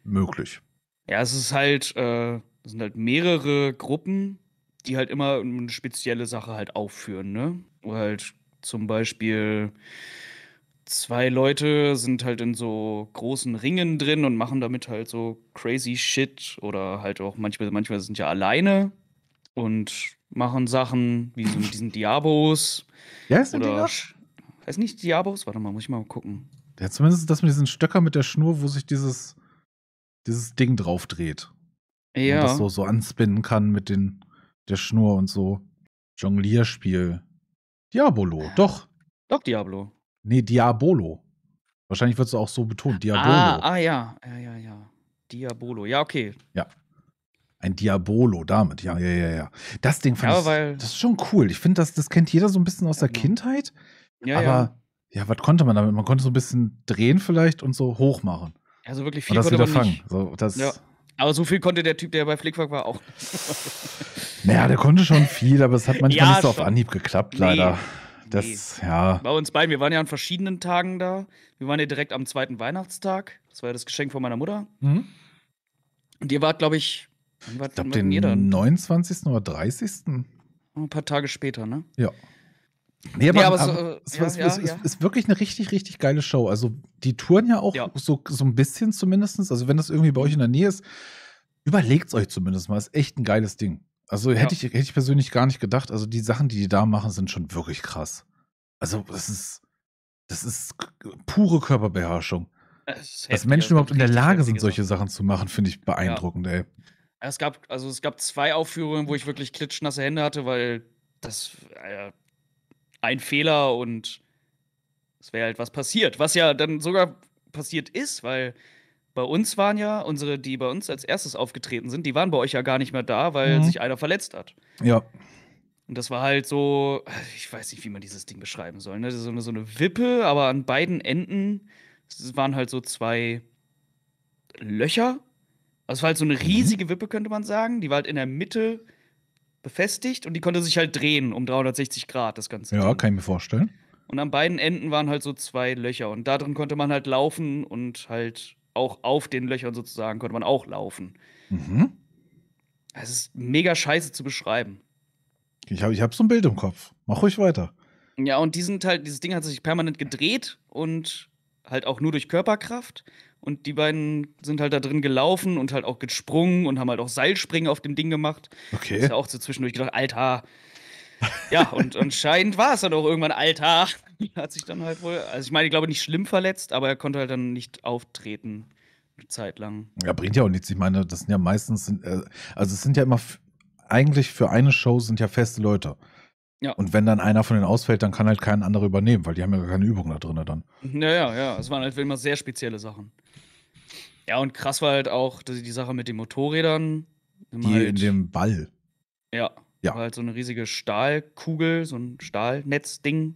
[SPEAKER 2] Möglich. Ja, es ist halt, äh, es sind halt mehrere Gruppen, die halt immer eine spezielle Sache halt aufführen, ne? Wo halt zum Beispiel zwei Leute sind halt in so großen Ringen drin und machen damit halt so crazy shit oder halt auch manchmal, manchmal sind ja alleine und machen Sachen wie so mit diesen Diabos. Ja, ist oder, Weiß nicht Diabos? Warte mal, muss ich mal gucken.
[SPEAKER 1] Ja, zumindest das mit diesen Stöcker mit der Schnur, wo sich dieses,
[SPEAKER 2] dieses Ding drauf dreht. Ja. Und das so, so anspinnen
[SPEAKER 1] kann mit den, der Schnur und so. Jonglierspiel. Diabolo, doch.
[SPEAKER 2] Doch, Diablo.
[SPEAKER 1] Nee, Diabolo. Wahrscheinlich wird es auch so betont. Ah, Diabolo. Ah,
[SPEAKER 2] ah, ja, ja, ja, ja. Diabolo. Ja, okay.
[SPEAKER 1] Ja. Ein Diabolo damit, ja, ja, ja, ja. Das Ding fand ja, ich, das ist schon cool. Ich finde, das, das kennt jeder so ein bisschen aus der ja, genau.
[SPEAKER 2] Kindheit. Ja, aber,
[SPEAKER 1] ja. ja, was konnte man damit? Man konnte so ein bisschen drehen vielleicht und so hoch machen.
[SPEAKER 2] Also wirklich viel und das wieder fangen. So, das, ja. Aber so viel konnte der Typ, der bei Flickwack war, auch. naja, der konnte schon viel, aber es hat manchmal ja, nicht so schon. auf Anhieb geklappt, leider. Nee.
[SPEAKER 1] Das, nee. ja.
[SPEAKER 2] Bei uns beiden, wir waren ja an verschiedenen Tagen da. Wir waren ja direkt am zweiten Weihnachtstag. Das war ja das Geschenk von meiner Mutter. Mhm. Und ihr wart, glaube ich, wann wart, ich glaube, den ihr
[SPEAKER 1] 29. oder 30.
[SPEAKER 2] Ein paar Tage später, ne?
[SPEAKER 1] Ja. Nee, aber, nee, aber, so, aber äh, es, ja, es, ja, es, ja. ist wirklich eine richtig, richtig geile Show. Also, die touren ja auch So, so ein bisschen zumindest. Also, wenn das irgendwie bei euch in der Nähe ist, überlegt es euch zumindest mal. Ist echt ein geiles Ding. Also hätte, ja. ich, hätte ich persönlich gar nicht gedacht. Also die Sachen, die die da machen, sind schon wirklich krass. Also das ist, das ist pure Körperbeherrschung.
[SPEAKER 2] Das Dass Menschen also überhaupt
[SPEAKER 1] in der Lage sind, solche Sachen zu machen, finde ich beeindruckend, ja. ey.
[SPEAKER 2] Es gab, also es gab zwei Aufführungen, wo ich wirklich klitschnasse Hände hatte, weil das äh, ein Fehler und es wäre halt was passiert. Was ja dann sogar passiert ist, weil bei uns waren ja unsere, die bei uns als erstes aufgetreten sind, die waren bei euch ja gar nicht mehr da, weil mhm. sich einer verletzt hat. Ja. Und das war halt so, ich weiß nicht, wie man dieses Ding beschreiben soll. Ne? Das ist so eine, so eine Wippe, aber an beiden Enden waren halt so zwei Löcher. Also es war halt so eine mhm. riesige Wippe, könnte man sagen. Die war halt in der Mitte befestigt und die konnte sich halt drehen um 360 Grad, das Ganze. Ja, Ding. kann ich mir vorstellen. Und an beiden Enden waren halt so zwei Löcher und da drin konnte man halt laufen und halt auch auf den Löchern sozusagen konnte man auch laufen. Mhm. Es ist mega scheiße zu beschreiben.
[SPEAKER 1] Ich habe ich hab so ein Bild im Kopf. Mach ruhig weiter.
[SPEAKER 2] Ja, und diesen Teil, halt, dieses Ding hat sich permanent gedreht und halt auch nur durch Körperkraft. Und die beiden sind halt da drin gelaufen und halt auch gesprungen und haben halt auch Seilspringen auf dem Ding gemacht. Okay. Ich habe auch so zwischendurch gedacht, Alter, ja, und anscheinend war es dann auch irgendwann Alltag. Hat sich dann halt wohl, also ich meine, ich glaube nicht schlimm verletzt, aber er konnte halt dann nicht auftreten. Eine Zeit lang. Ja, bringt
[SPEAKER 1] ja auch nichts. Ich meine, das sind ja meistens, äh, also es sind ja immer, eigentlich für eine Show sind ja feste Leute. Ja. Und wenn dann einer von denen ausfällt, dann kann halt kein anderer übernehmen, weil die haben ja keine Übung da drin dann.
[SPEAKER 2] Naja, ja, es waren halt immer sehr spezielle Sachen. Ja, und krass war halt auch dass die Sache mit den Motorrädern. Die halt, in
[SPEAKER 1] dem Ball.
[SPEAKER 2] Ja, ja. War halt so eine riesige Stahlkugel, so ein Stahlnetzding.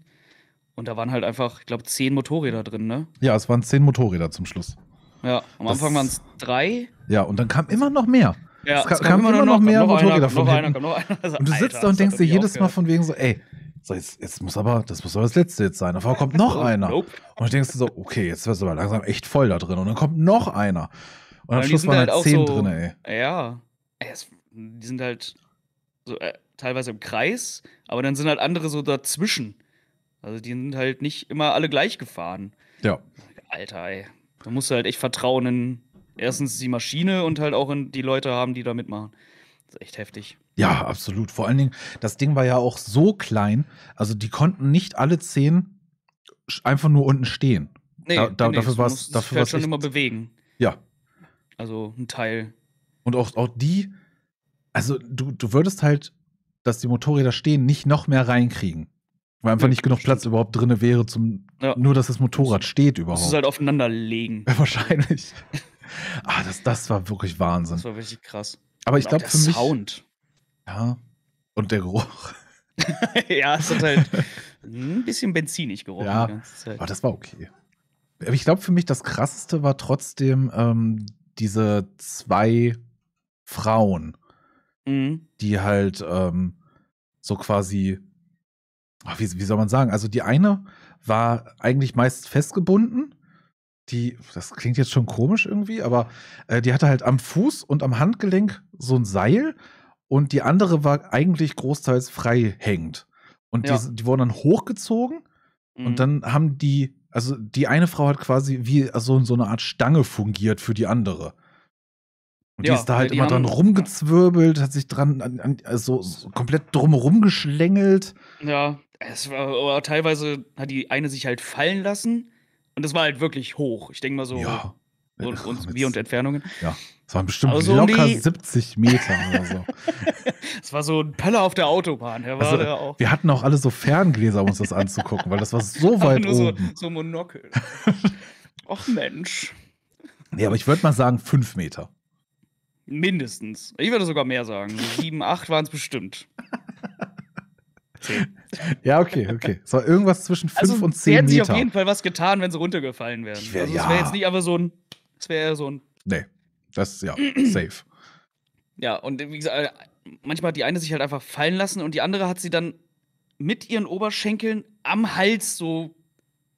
[SPEAKER 2] Und da waren halt einfach, ich glaube, zehn Motorräder drin, ne?
[SPEAKER 1] Ja, es waren zehn Motorräder zum Schluss.
[SPEAKER 2] Ja, am das, Anfang waren es drei.
[SPEAKER 1] Ja, und dann kam immer noch mehr.
[SPEAKER 2] Ja, es kam, kam immer, noch, noch mehr noch Motorräder einer, von noch Einer, noch einer. Also, und du Alter, sitzt da und denkst dir jedes Mal von
[SPEAKER 1] wegen so, ey, so jetzt, jetzt muss aber, das muss aber das letzte jetzt sein. Davor kommt noch einer. Nope. Und du denkst du so, okay, jetzt wirst du aber langsam echt voll da drin. Und dann kommt noch einer. Und am Schluss waren halt, halt zehn so, drin,
[SPEAKER 2] ey. Ja, die sind halt so äh, teilweise im Kreis, aber dann sind halt andere so dazwischen. Also die sind halt nicht immer alle gleich gefahren. Ja. Alter, ey. Da musst du halt echt vertrauen in erstens die Maschine und halt auch in die Leute haben, die da mitmachen. Das ist echt heftig.
[SPEAKER 1] Ja, absolut. Vor allen Dingen, das Ding war ja auch so klein, also die konnten nicht alle zehn einfach nur unten stehen. Nee, da, da, nee dafür war es dafür halt schon immer bewegen. Ja.
[SPEAKER 2] Also ein Teil.
[SPEAKER 1] Und auch, auch die, also du, du würdest halt, dass die Motorräder stehen, nicht noch mehr reinkriegen. Weil einfach ja, nicht genug stimmt. Platz überhaupt drin wäre, zum, ja. nur dass das Motorrad steht überhaupt. Du musst es halt
[SPEAKER 2] aufeinander legen. Ja, wahrscheinlich. ah,
[SPEAKER 1] das, das war wirklich Wahnsinn. Das
[SPEAKER 2] war wirklich krass. Aber ich glaube für mich. Sound.
[SPEAKER 1] Ja. Und der Geruch.
[SPEAKER 2] ja, es hat halt ein bisschen benzinig gerochen. Ja, die ganze Zeit. aber das war okay.
[SPEAKER 1] Aber ich glaube für mich, das krasseste war trotzdem ähm, diese zwei Frauen mhm. die halt ähm, so quasi, ach, wie, wie soll man sagen, also die eine war eigentlich meist festgebunden die, das klingt jetzt schon komisch irgendwie, aber äh, die hatte halt am Fuß und am Handgelenk so ein Seil und die andere war eigentlich großteils frei hängend. Und ja. die, die, wurden dann hochgezogen mhm. und dann haben die, also die eine Frau hat quasi wie so, so eine Art Stange fungiert für die andere.
[SPEAKER 2] Und ja, die ist da halt immer dran
[SPEAKER 1] rumgezwirbelt, hat sich dran an, an, also so komplett drumherum geschlängelt.
[SPEAKER 2] Ja, es war teilweise hat die eine sich halt fallen lassen und das war halt wirklich hoch. Ich denke mal so ja. und, und, wie und Entfernungen. Ja, es waren bestimmt also locker um
[SPEAKER 1] 70 Meter
[SPEAKER 2] oder so. Es war so ein Pöller auf der Autobahn. Der also, der auch. wir
[SPEAKER 1] hatten auch alle so Ferngläser, um uns das anzugucken, weil das war so weit nur oben.
[SPEAKER 2] So, so Monokel. Och Mensch.
[SPEAKER 1] Nee, aber ich würde mal sagen 5 Meter.
[SPEAKER 2] Mindestens. Ich würde sogar mehr sagen. sieben, acht waren es bestimmt.
[SPEAKER 1] Zehn. Ja, okay, okay. Es war irgendwas zwischen fünf also, und zehn Meter. Sie hätten sich auf jeden
[SPEAKER 2] Fall was getan, wenn sie runtergefallen wären. Wär, also, ja. Das wäre jetzt nicht einfach so ein. Das wäre so ein.
[SPEAKER 1] Nee, das ist ja safe.
[SPEAKER 2] Ja, und wie gesagt, äh, manchmal hat die eine sich halt einfach fallen lassen und die andere hat sie dann mit ihren Oberschenkeln am Hals so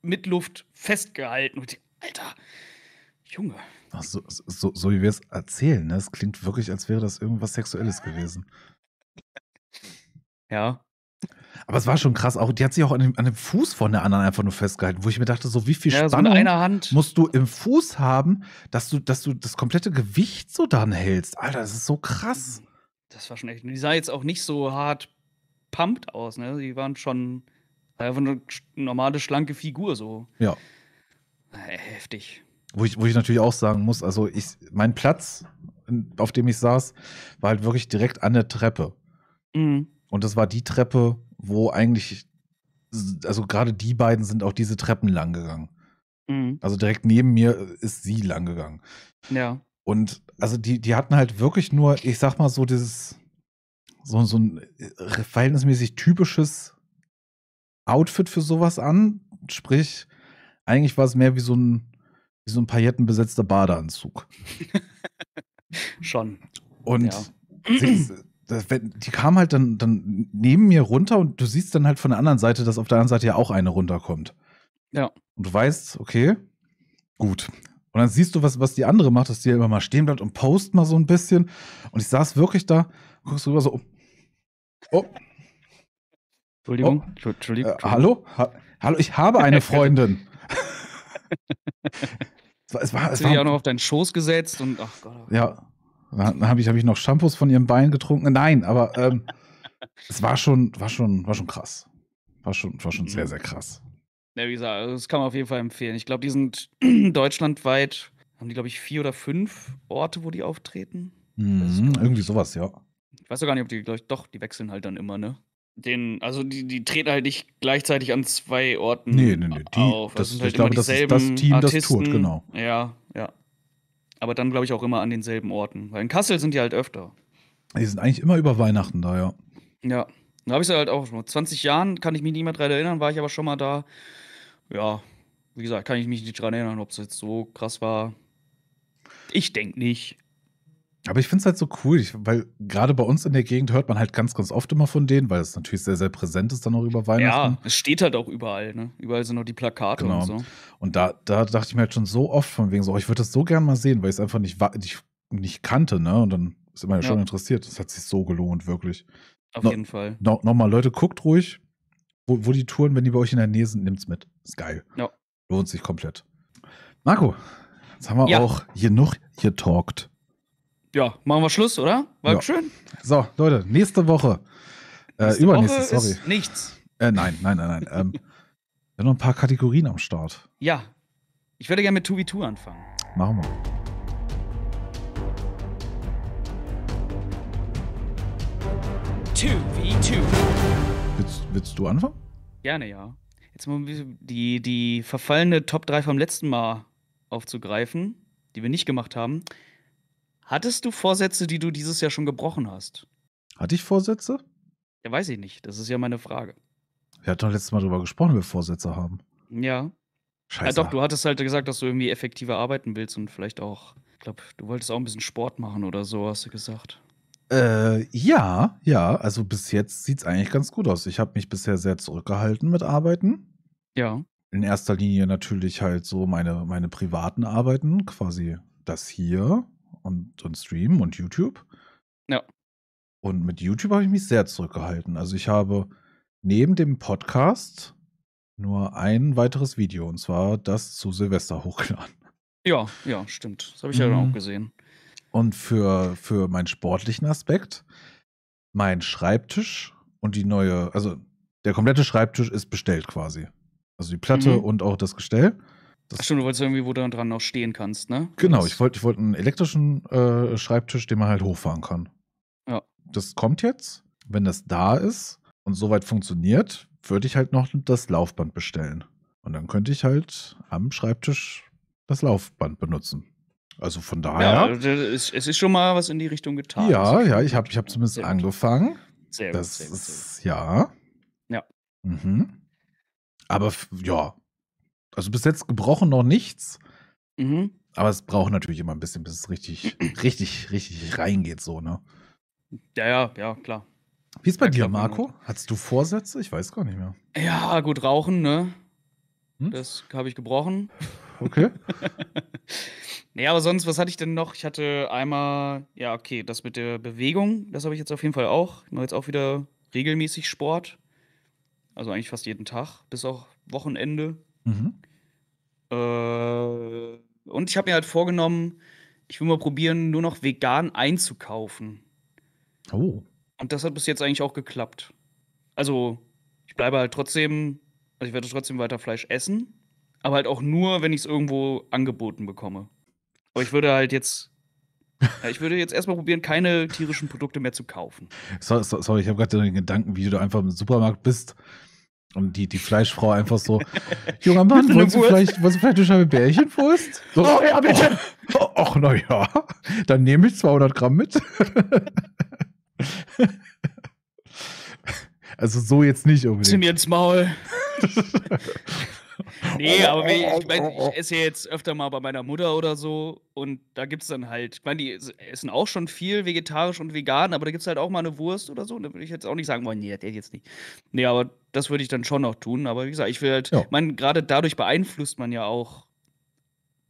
[SPEAKER 2] mit Luft festgehalten. Und die, Alter, Junge
[SPEAKER 1] so, so, so wie wir es erzählen, ne? Es klingt wirklich, als wäre das irgendwas Sexuelles gewesen. Ja. Aber es war schon krass, auch die hat sich auch an dem, an dem Fuß von der anderen einfach nur festgehalten, wo ich mir dachte, so wie viel ja, Spannung so musst du im Fuß haben, dass du, dass du das komplette Gewicht so dann hältst. Alter, das ist so
[SPEAKER 2] krass. Das war schon echt. Die sah jetzt auch nicht so hart pumped aus, ne? Die waren schon einfach eine normale, schlanke Figur so. Ja. Äh, heftig
[SPEAKER 1] wo ich, wo ich natürlich auch sagen muss, also ich, mein Platz, auf dem ich saß, war halt wirklich direkt an der Treppe. Mhm. Und das war die Treppe, wo eigentlich, also gerade die beiden sind auch diese Treppen lang gegangen. Mhm. Also direkt neben mir ist sie lang gegangen. Ja. Und also die, die hatten halt wirklich nur, ich sag mal so, dieses, so, so ein äh, verhältnismäßig typisches Outfit für sowas an. Sprich, eigentlich war es mehr wie so ein wie so ein paillettenbesetzter Badeanzug. Schon. Und ja. siehst, das, die kam halt dann, dann neben mir runter und du siehst dann halt von der anderen Seite, dass auf der anderen Seite ja auch eine runterkommt. Ja. Und du weißt, okay, gut. Und dann siehst du, was, was die andere macht, dass die ja immer mal stehen bleibt und post mal so ein bisschen. Und ich saß wirklich da, guckst rüber so, oh. oh. Entschuldigung, oh. Entschuldigung. Entschuldigung. Äh, hallo? Ha hallo, ich habe eine Freundin. Es war, es war, es war, auch
[SPEAKER 2] noch auf deinen Schoß gesetzt und ach Gott.
[SPEAKER 1] Oh ja, dann habe ich, hab ich noch Shampoos von ihrem Bein getrunken. Nein, aber ähm, es war schon, war schon, war schon krass. War schon, war schon mhm. sehr, sehr
[SPEAKER 2] krass. Ja, wie gesagt, also das kann man auf jeden Fall empfehlen. Ich glaube, die sind deutschlandweit, haben die, glaube ich, vier oder fünf Orte, wo die auftreten.
[SPEAKER 1] Mhm, irgendwie sowas, ja.
[SPEAKER 2] Ich weiß doch gar nicht, ob die, glaube ich, doch, die wechseln halt dann immer, ne? den, also die, die treten halt nicht gleichzeitig an zwei Orten nee, nee, nee, die, auf. Das, also das sind halt ich glaube, das ist das Team, Artisten. das tourt, genau. Ja, ja. Aber dann glaube ich auch immer an denselben Orten. Weil in Kassel sind die halt öfter.
[SPEAKER 1] Die sind eigentlich immer über Weihnachten da, ja.
[SPEAKER 2] Ja. Da habe ich es halt auch schon. 20 Jahren kann ich mich nicht mehr dran erinnern, war ich aber schon mal da. Ja, wie gesagt, kann ich mich nicht dran erinnern, ob es jetzt so krass war. Ich denke nicht.
[SPEAKER 1] Aber ich finde es halt so cool, ich, weil gerade bei uns in der Gegend hört man halt ganz, ganz oft immer von denen, weil es natürlich sehr, sehr präsent ist dann auch über Weihnachten. Ja,
[SPEAKER 2] es steht halt auch überall, ne? Überall sind noch die Plakate genau. und so.
[SPEAKER 1] Und da, da dachte ich mir halt schon so oft von wegen so, oh, ich würde das so gern mal sehen, weil ich es einfach nicht, nicht, nicht kannte, ne? Und dann ist immer ja. schon interessiert. Das hat sich so gelohnt, wirklich. Auf no, jeden Fall. No, Nochmal, Leute, guckt ruhig, wo, wo, die Touren, wenn die bei euch in der Nähe sind, nimmt's mit. Ist geil. Ja. Lohnt sich komplett. Marco, jetzt haben wir ja. auch genug getalkt
[SPEAKER 2] ja, machen wir Schluss, oder? War ja. schön.
[SPEAKER 1] So, Leute, nächste Woche. Äh, nächste äh, übernächste, Woche sorry. Ist nichts. Äh, nein, nein, nein, nein. ähm, wir haben noch ein paar Kategorien am Start.
[SPEAKER 2] Ja. Ich würde gerne mit 2v2 anfangen. Machen wir. Willst, willst, du anfangen? Gerne, ja. Jetzt mal die, die verfallene Top 3 vom letzten Mal aufzugreifen, die wir nicht gemacht haben. Hattest du Vorsätze, die du dieses Jahr schon gebrochen hast? Hatte ich Vorsätze? Ja, weiß ich nicht. Das ist ja meine Frage.
[SPEAKER 1] Wir hatten doch letztes Mal darüber gesprochen, wie wir Vorsätze haben.
[SPEAKER 2] Ja. Scheiße. Ja, doch, du hattest halt gesagt, dass du irgendwie effektiver arbeiten willst und vielleicht auch, ich glaube, du wolltest auch ein bisschen Sport machen oder so, hast du gesagt.
[SPEAKER 1] Äh, ja, ja. Also bis jetzt sieht es eigentlich ganz gut aus. Ich habe mich bisher sehr zurückgehalten mit Arbeiten. Ja. In erster Linie natürlich halt so meine, meine privaten Arbeiten, quasi das hier, und, und Stream und YouTube. Ja. Und mit YouTube habe ich mich sehr zurückgehalten. Also ich habe neben dem Podcast nur ein weiteres Video und zwar das zu Silvester hochgeladen.
[SPEAKER 2] Ja, ja, stimmt. Das habe ich mhm. ja auch gesehen.
[SPEAKER 1] Und für, für meinen sportlichen Aspekt, mein Schreibtisch und die neue, also der komplette Schreibtisch ist bestellt quasi. Also die Platte mhm. und auch das Gestell.
[SPEAKER 2] Das Ach stimmt, du wolltest irgendwie, wo du dran noch stehen kannst, ne? Genau, ich
[SPEAKER 1] wollte ich wollt einen elektrischen äh, Schreibtisch, den man halt hochfahren kann. Ja. Das kommt jetzt. Wenn das da ist und soweit funktioniert, würde ich halt noch das Laufband bestellen. Und dann könnte ich halt am Schreibtisch das Laufband benutzen. Also von daher. Ja,
[SPEAKER 2] also, es ist schon mal was in die Richtung getan. Ja, ja, ich habe
[SPEAKER 1] ich hab zumindest sehr angefangen.
[SPEAKER 2] Sehr gut. Das sehr gut, sehr ist, ja. Ja.
[SPEAKER 1] Mhm. Aber ja, also bis jetzt gebrochen noch nichts. Mhm. Aber es braucht natürlich immer ein bisschen, bis es richtig, richtig, richtig reingeht, so, ne?
[SPEAKER 2] Ja, ja, ja, klar.
[SPEAKER 1] Wie ist bei ja, dir, Marco? Hattest du Vorsätze? Ich weiß gar nicht mehr.
[SPEAKER 2] Ja, gut, rauchen, ne? Hm? Das habe ich gebrochen. Okay. naja, aber sonst, was hatte ich denn noch? Ich hatte einmal, ja, okay, das mit der Bewegung, das habe ich jetzt auf jeden Fall auch. Nur jetzt auch wieder regelmäßig Sport. Also eigentlich fast jeden Tag, bis auch Wochenende. Mhm. Äh, und ich habe mir halt vorgenommen, ich will mal probieren, nur noch vegan einzukaufen. Oh. Und das hat bis jetzt eigentlich auch geklappt. Also, ich bleibe halt trotzdem, also ich werde trotzdem weiter Fleisch essen, aber halt auch nur, wenn ich es irgendwo angeboten bekomme. Aber ich würde halt jetzt ja, ich würde jetzt erstmal probieren, keine tierischen Produkte mehr zu kaufen.
[SPEAKER 1] sorry, sorry ich habe gerade den Gedanken, wie du da einfach im Supermarkt bist und die, die Fleischfrau einfach so, junger Mann, wollen Sie, vielleicht, wollen Sie vielleicht eine Scheibe Bärchenwurst? So, oh ja, bitte. Och, oh, och na ja, dann nehme ich 200 Gramm mit. also so jetzt nicht irgendwie. Zieh
[SPEAKER 2] mir ins Maul. nee, aber ich, ich, mein, ich esse jetzt öfter mal bei meiner Mutter oder so und da gibt es dann halt, ich meine, die essen auch schon viel vegetarisch und vegan, aber da gibt es halt auch mal eine Wurst oder so. Und da würde ich jetzt auch nicht sagen wollen, nee, das jetzt nicht. Nee, aber das würde ich dann schon noch tun. Aber wie gesagt, ich will halt, ja. man, gerade dadurch beeinflusst man ja auch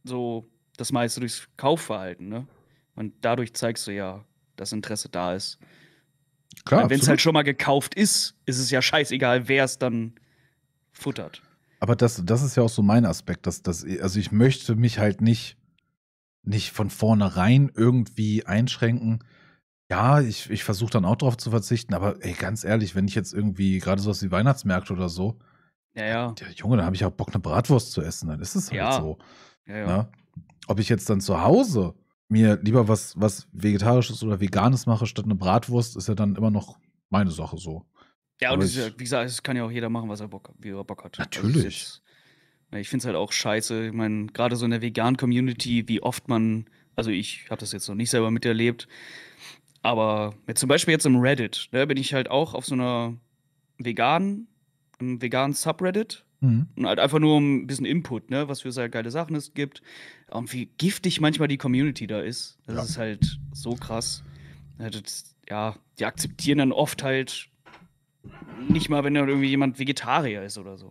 [SPEAKER 2] so das meiste durchs Kaufverhalten, ne? Und dadurch zeigst du ja, dass Interesse da ist. Klar. Wenn es halt schon mal gekauft ist, ist es ja scheißegal, wer es dann futtert.
[SPEAKER 1] Aber das, das ist ja auch so mein Aspekt, dass, dass also ich möchte mich halt nicht, nicht von vornherein irgendwie einschränken, ja, ich, ich versuche dann auch darauf zu verzichten, aber ey, ganz ehrlich, wenn ich jetzt irgendwie gerade sowas wie Weihnachtsmärkte oder so,
[SPEAKER 2] ja, ja. ja Junge, dann habe ich auch
[SPEAKER 1] Bock, eine Bratwurst zu essen, dann ist es halt ja. so. Ja, ja. Na? Ne? Ob ich jetzt dann zu Hause mir lieber was, was Vegetarisches oder Veganes mache, statt eine Bratwurst, ist ja dann immer noch meine Sache so.
[SPEAKER 2] Ja, aber und ich, wie gesagt, es kann ja auch jeder machen, was er Bock, wie er Bock hat. Also Natürlich. Also ich finde es halt auch scheiße. Ich meine, gerade so in der veganen Community, wie oft man, also ich habe das jetzt noch nicht selber miterlebt, aber zum Beispiel jetzt im Reddit, da ne, bin ich halt auch auf so einer veganen, einem veganen Subreddit. Mhm. Und halt einfach nur um ein bisschen Input, ne, was für sehr geile Sachen es gibt. Und wie giftig manchmal die Community da ist. Das ja. ist halt so krass. ja, die akzeptieren dann oft halt nicht mal, wenn dann irgendwie jemand Vegetarier ist oder so.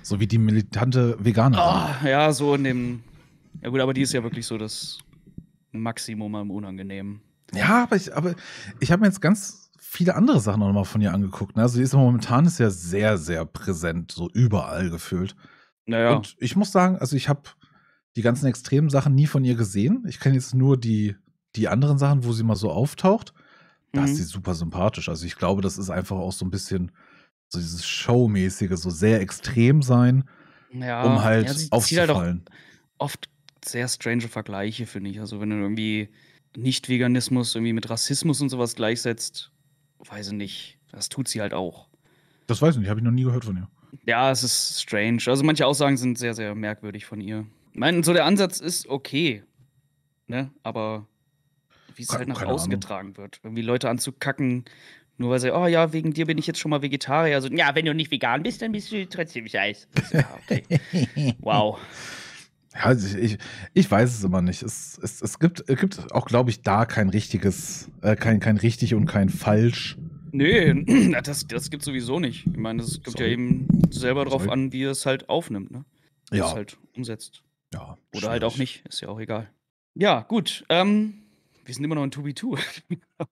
[SPEAKER 1] So wie die militante Veganerin. Oh,
[SPEAKER 2] ja, so in dem. Ja, gut, aber die ist ja wirklich so das Maximum am Unangenehmen.
[SPEAKER 1] Ja, aber ich, aber ich habe mir jetzt ganz viele andere Sachen auch nochmal von ihr angeguckt. Ne? Also sie ist momentan ist ja sehr,
[SPEAKER 2] sehr präsent, so überall gefühlt. Naja. Und
[SPEAKER 1] ich muss sagen, also ich habe die ganzen extremen Sachen nie von ihr gesehen. Ich kenne jetzt nur die, die anderen Sachen, wo sie mal so auftaucht. Da mhm. ist sie super sympathisch. Also ich glaube, das ist einfach auch so ein bisschen so dieses Showmäßige, so sehr extrem sein, ja, um halt ja, sie
[SPEAKER 2] aufzufallen. Zieht halt oft sehr strange Vergleiche, finde ich. Also wenn du irgendwie nicht-Veganismus irgendwie mit Rassismus und sowas gleichsetzt, weiß ich nicht. Das tut sie halt auch.
[SPEAKER 1] Das weiß ich nicht, habe ich noch nie gehört von ihr.
[SPEAKER 2] Ja, es ist strange. Also manche Aussagen sind sehr, sehr merkwürdig von ihr. Ich meine, so der Ansatz ist okay, ne? Aber wie es halt nach außen getragen wird. Irgendwie Leute anzukacken, nur weil sie, oh ja, wegen dir bin ich jetzt schon mal Vegetarier. Also, ja, wenn du nicht vegan bist, dann bist du trotzdem Scheiß. Ja, okay. wow.
[SPEAKER 1] Ja, ich, ich weiß es immer nicht. Es, es, es gibt, es gibt auch, glaube ich, da kein richtiges, äh, kein, kein richtig und kein falsch.
[SPEAKER 2] Nee, das, das gibt sowieso nicht. Ich meine, es kommt ja eben selber drauf Sorry. an, wie es halt aufnimmt, ne? Wie ja. es halt umsetzt. Ja. Oder halt schwierig. halt auch nicht, ist ja auch egal. Ja, gut. Ähm, wir sind immer noch in 2B2. ja,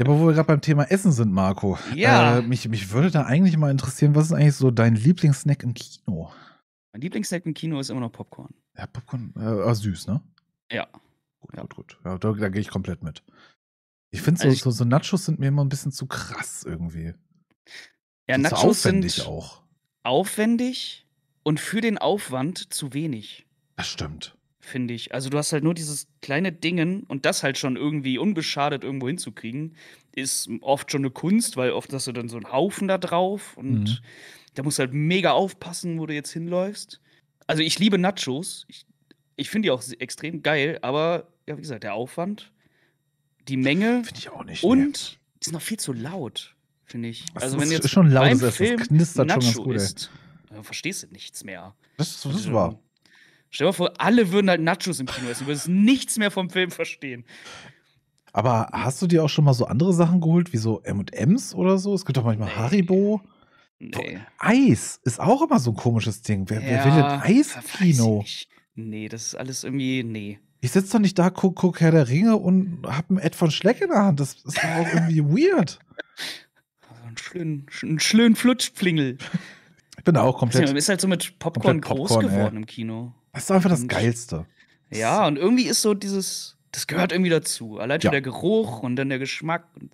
[SPEAKER 2] aber wo wir gerade beim Thema
[SPEAKER 1] Essen sind, Marco. Ja. Äh, mich, mich würde da eigentlich mal interessieren, was ist eigentlich so dein Lieblingssnack im
[SPEAKER 2] Kino? Mein Lieblingssnack im Kino ist immer noch Popcorn.
[SPEAKER 1] Ja, Popcorn äh, ah, süß, ne? Ja. Gut, ja. gut, gut. Ja, da, da gehe ich komplett mit. Ich finde so, also so, so Nachos sind mir immer ein bisschen
[SPEAKER 2] zu krass irgendwie. Ja, Nachos sind auch. Aufwendig und für den Aufwand zu wenig. Das stimmt. Finde ich. Also du hast halt nur dieses kleine Dingen und das halt schon irgendwie unbeschadet irgendwo hinzukriegen, ist oft schon eine Kunst, weil oft hast du dann so einen Haufen da drauf und mhm. da musst du halt mega aufpassen, wo du jetzt hinläufst also ich liebe Nachos. Ich, ich finde die auch extrem geil, aber ja, wie gesagt, der Aufwand, die Menge. Finde ich auch nicht. Und nee. die sind noch viel zu laut, finde ich. Das also, wenn jetzt schon laut beim ist, Film das knistert Nacho schon ganz gut. Ist, verstehst du nichts mehr. Das, das ist also, wahr. Stell dir mal vor, alle würden halt Nachos im Kino essen. Du würdest nichts mehr vom Film verstehen.
[SPEAKER 1] Aber hast du dir auch schon mal so andere Sachen geholt, wie so M&M's oder so? Es gibt doch manchmal nee. Haribo. Nee. Eis ist auch immer so ein komisches Ding. Wer, ja, wer will denn Eiskino?
[SPEAKER 2] Nee, das ist alles irgendwie, nee. Ich sitze
[SPEAKER 1] doch nicht da, guck, guck Herr der Ringe und hab ein Ed von Schleck in der Hand. Das ist doch auch irgendwie weird.
[SPEAKER 2] Also ein schönen, einen schönen Flutschpflingel. Ich bin da auch komplett. Man ist halt so mit Popcorn, groß geworden ey. im Kino. Das ist einfach das und, Geilste. Ja, und irgendwie ist so dieses, das gehört irgendwie dazu. Allein schon ja. der Geruch und dann der Geschmack. Und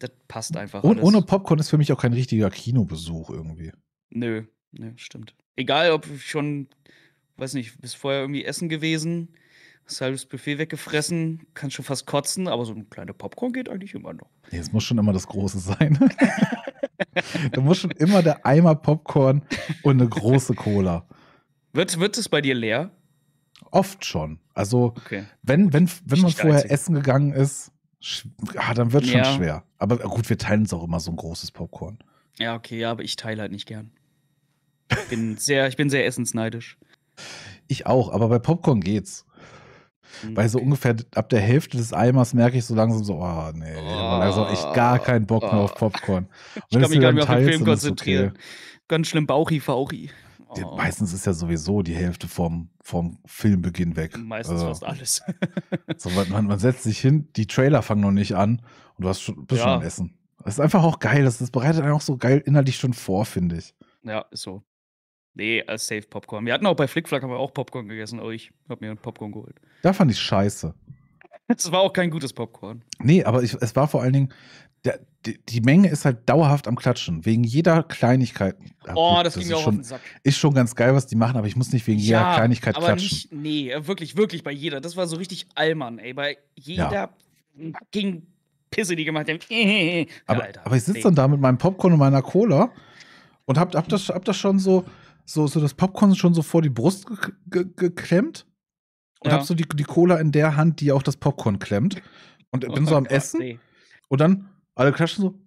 [SPEAKER 2] das passt einfach. Und ohne
[SPEAKER 1] Popcorn ist für mich auch kein richtiger Kinobesuch irgendwie.
[SPEAKER 2] Nö, nö, stimmt. Egal, ob schon, weiß nicht, bis vorher irgendwie essen gewesen, hast halbes Buffet weggefressen, kannst schon fast kotzen, aber so ein kleiner Popcorn geht eigentlich immer noch.
[SPEAKER 1] Nee, es muss schon immer das Große sein. da muss schon immer der Eimer Popcorn und eine große Cola.
[SPEAKER 2] Wird, wird es bei dir leer? Oft schon.
[SPEAKER 1] Also, okay. wenn, wenn, wenn man vorher essen gegangen ist, Ah, dann wird ja. schon schwer. Aber gut, wir teilen uns auch immer so ein großes Popcorn.
[SPEAKER 2] Ja, okay, aber ich teile halt nicht gern. Ich bin sehr, ich bin sehr essensneidisch.
[SPEAKER 1] Ich auch, aber bei Popcorn geht's. Okay. Weil so ungefähr ab der Hälfte des Eimers merke ich so langsam so, oh nee, oh, also echt gar keinen Bock oh. mehr auf Popcorn. ich kann mich gar nicht mehr auf den Film konzentrieren.
[SPEAKER 2] Okay. Ganz schlimm Bauchi-Fauchi oh.
[SPEAKER 1] meistens ist ja sowieso die Hälfte vom, vom Filmbeginn
[SPEAKER 2] weg. Meistens äh, fast alles.
[SPEAKER 1] so, man, man, setzt sich hin, die Trailer fangen noch nicht an und du hast schon, bist ja. schon am Essen. Das ist einfach auch geil. Das, das bereitet einen auch so geil innerlich schon vor, finde ich.
[SPEAKER 2] Ja, ist so. Nee, als äh, Safe Popcorn. Wir hatten auch bei Flickflack haben wir auch Popcorn gegessen, aber ich habe mir einen Popcorn geholt.
[SPEAKER 1] Da fand ich scheiße.
[SPEAKER 2] Es war auch kein gutes Popcorn.
[SPEAKER 1] Nee, aber ich, es war vor allen Dingen, der, die, die, Menge ist halt dauerhaft am Klatschen, wegen jeder Kleinigkeit. Oh, das, das ging mir auch schon, auf den Sack. Ist schon ganz geil, was die machen, aber ich muss nicht wegen ja, jeder Kleinigkeit aber klatschen. Nicht,
[SPEAKER 2] nee, wirklich, wirklich bei jeder. Das war so richtig Allmann, ey. Bei jeder ja. ging Pisse, die gemacht haben. Ja, aber, Alter,
[SPEAKER 1] aber ich sitze dann da mit meinem Popcorn und meiner Cola und hab, hab, das, hab das schon so, so, so das Popcorn schon so vor die Brust geklemmt und ja. hab so die, die Cola in der Hand, die auch das Popcorn klemmt. Und bin oh, so am Gott, Essen. Nee. Und dann alle klatschen so.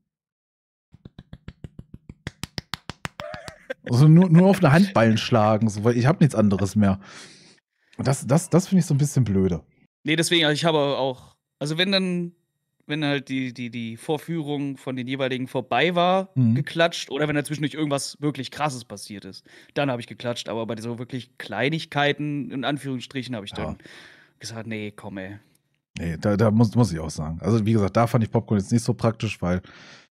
[SPEAKER 1] Also nur, nur auf eine Handballen schlagen, so, weil ich habe nichts anderes mehr. Das, das, das finde ich so ein bisschen blöde.
[SPEAKER 2] Nee, deswegen, also ich habe auch, also wenn dann, wenn halt die, die, die Vorführung von den jeweiligen vorbei war, mhm. geklatscht, oder wenn dazwischen durch irgendwas wirklich krasses passiert ist, dann habe ich geklatscht, aber bei so wirklich Kleinigkeiten, in Anführungsstrichen, habe ich dann ja. gesagt, nee, komm ey,
[SPEAKER 1] Nee, da, da muss, muss ich auch sagen. Also, wie gesagt, da fand ich Popcorn jetzt nicht so praktisch, weil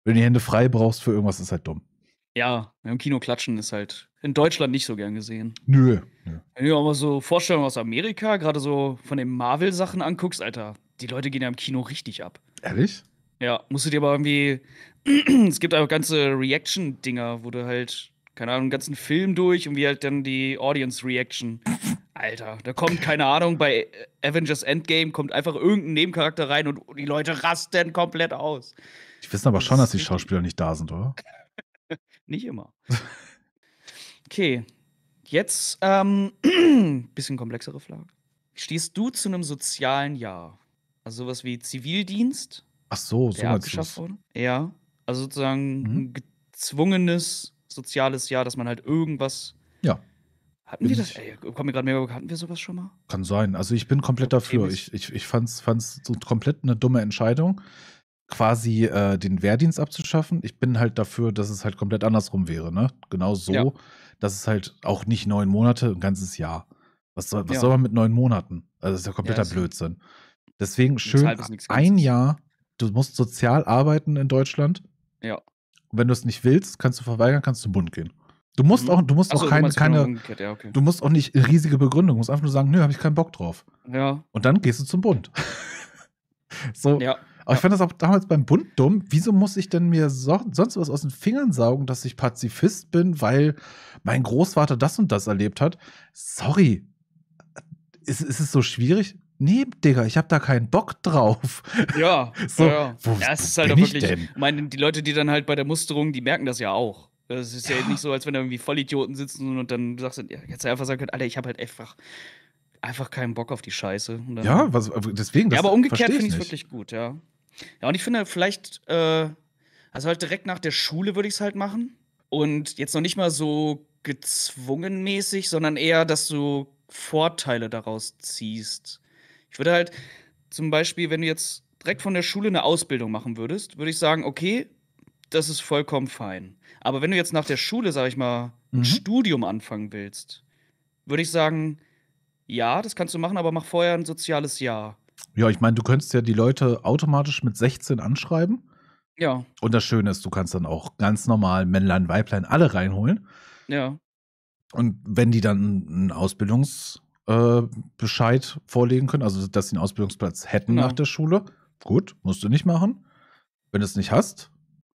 [SPEAKER 1] wenn du die Hände frei brauchst für irgendwas, ist halt dumm.
[SPEAKER 2] Ja, im Kino klatschen ist halt in Deutschland nicht so gern gesehen. Nö. nö. Wenn du dir auch mal so Vorstellungen aus Amerika, gerade so von den Marvel-Sachen anguckst, Alter, die Leute gehen ja im Kino richtig ab. Ehrlich? Ja, musst du dir aber irgendwie. es gibt auch ganze Reaction-Dinger, wo du halt keine Ahnung, einen ganzen Film durch und wie halt dann die Audience Reaction. Alter, da kommt, keine Ahnung, bei Avengers Endgame kommt einfach irgendein Nebencharakter rein und die Leute rasten komplett aus.
[SPEAKER 1] Die wissen aber das schon, dass die Schauspieler nicht da sind, oder?
[SPEAKER 2] nicht immer. Okay, jetzt ähm, bisschen komplexere Frage. Stehst du zu einem sozialen Jahr? Also sowas wie Zivildienst? Ach so, so der abgeschafft wurde? Ja, also sozusagen mhm. ein gezwungenes soziales Jahr, dass man halt irgendwas. Ja. Hatten wir das? Ey, komm mir gerade mehr, bekannt, hatten wir sowas schon mal?
[SPEAKER 1] Kann sein. Also ich bin komplett dafür. Ich, ich, ich fand's, fand's so komplett eine dumme Entscheidung, quasi äh, den Wehrdienst abzuschaffen. Ich bin halt dafür, dass es halt komplett andersrum wäre, ne? Genau so, ja. dass es halt auch nicht neun Monate, ein ganzes Jahr. Was soll, was ja. soll man mit neun Monaten? Also das ist ja kompletter ja, Blödsinn. Deswegen schön ein Jahr, du musst sozial arbeiten in Deutschland. Ja wenn du es nicht willst, kannst du verweigern, kannst du bunt gehen. Du musst mhm. auch, du musst Ach auch so, keine, du keine genau, ja, okay. du musst auch nicht riesige Begründung, du musst einfach nur sagen, nö, habe ich keinen Bock drauf. Ja. Und dann gehst du zum Bund. so. Ja. Aber ich fand das auch damals beim Bund dumm. Wieso muss ich denn mir so, sonst was aus den Fingern saugen, dass ich Pazifist bin, weil mein Großvater das und das erlebt hat? Sorry. Ist, ist es so schwierig? nee, Digga, ich habe da keinen Bock drauf.
[SPEAKER 2] Ja, so, ja. Wo, ja, es ist halt auch wirklich, ich meine, die Leute, die dann halt bei der Musterung, die merken das ja auch. Es ist ja, ja nicht so, als wenn da irgendwie Vollidioten sitzen und dann sagst du, ja, hättest einfach sagen können, Alter, ich habe halt einfach einfach keinen Bock auf die Scheiße. ja, was,
[SPEAKER 1] deswegen. Das ja, aber umgekehrt finde ich es
[SPEAKER 2] wirklich gut, ja. Ja, und ich finde halt vielleicht, äh, also halt direkt nach der Schule würde ich es halt machen. Und jetzt noch nicht mal so gezwungenmäßig, sondern eher, dass du Vorteile daraus ziehst. Ich würde halt zum Beispiel, wenn du jetzt direkt von der Schule eine Ausbildung machen würdest, würde ich sagen, okay, das ist vollkommen fein. Aber wenn du jetzt nach der Schule, sag ich mal, mhm. ein Studium anfangen willst, würde ich sagen, ja, das kannst du machen, aber mach vorher ein soziales Jahr.
[SPEAKER 1] Ja, ich meine, du könntest ja die Leute automatisch mit 16 anschreiben. Ja. Und das Schöne ist, du kannst dann auch ganz normal Männlein, Weiblein alle reinholen. Ja. Und wenn die dann einen Ausbildungs- äh, Bescheid vorlegen können, also dass sie einen Ausbildungsplatz hätten genau. nach der Schule. Gut, musst du nicht machen. Wenn du es nicht hast,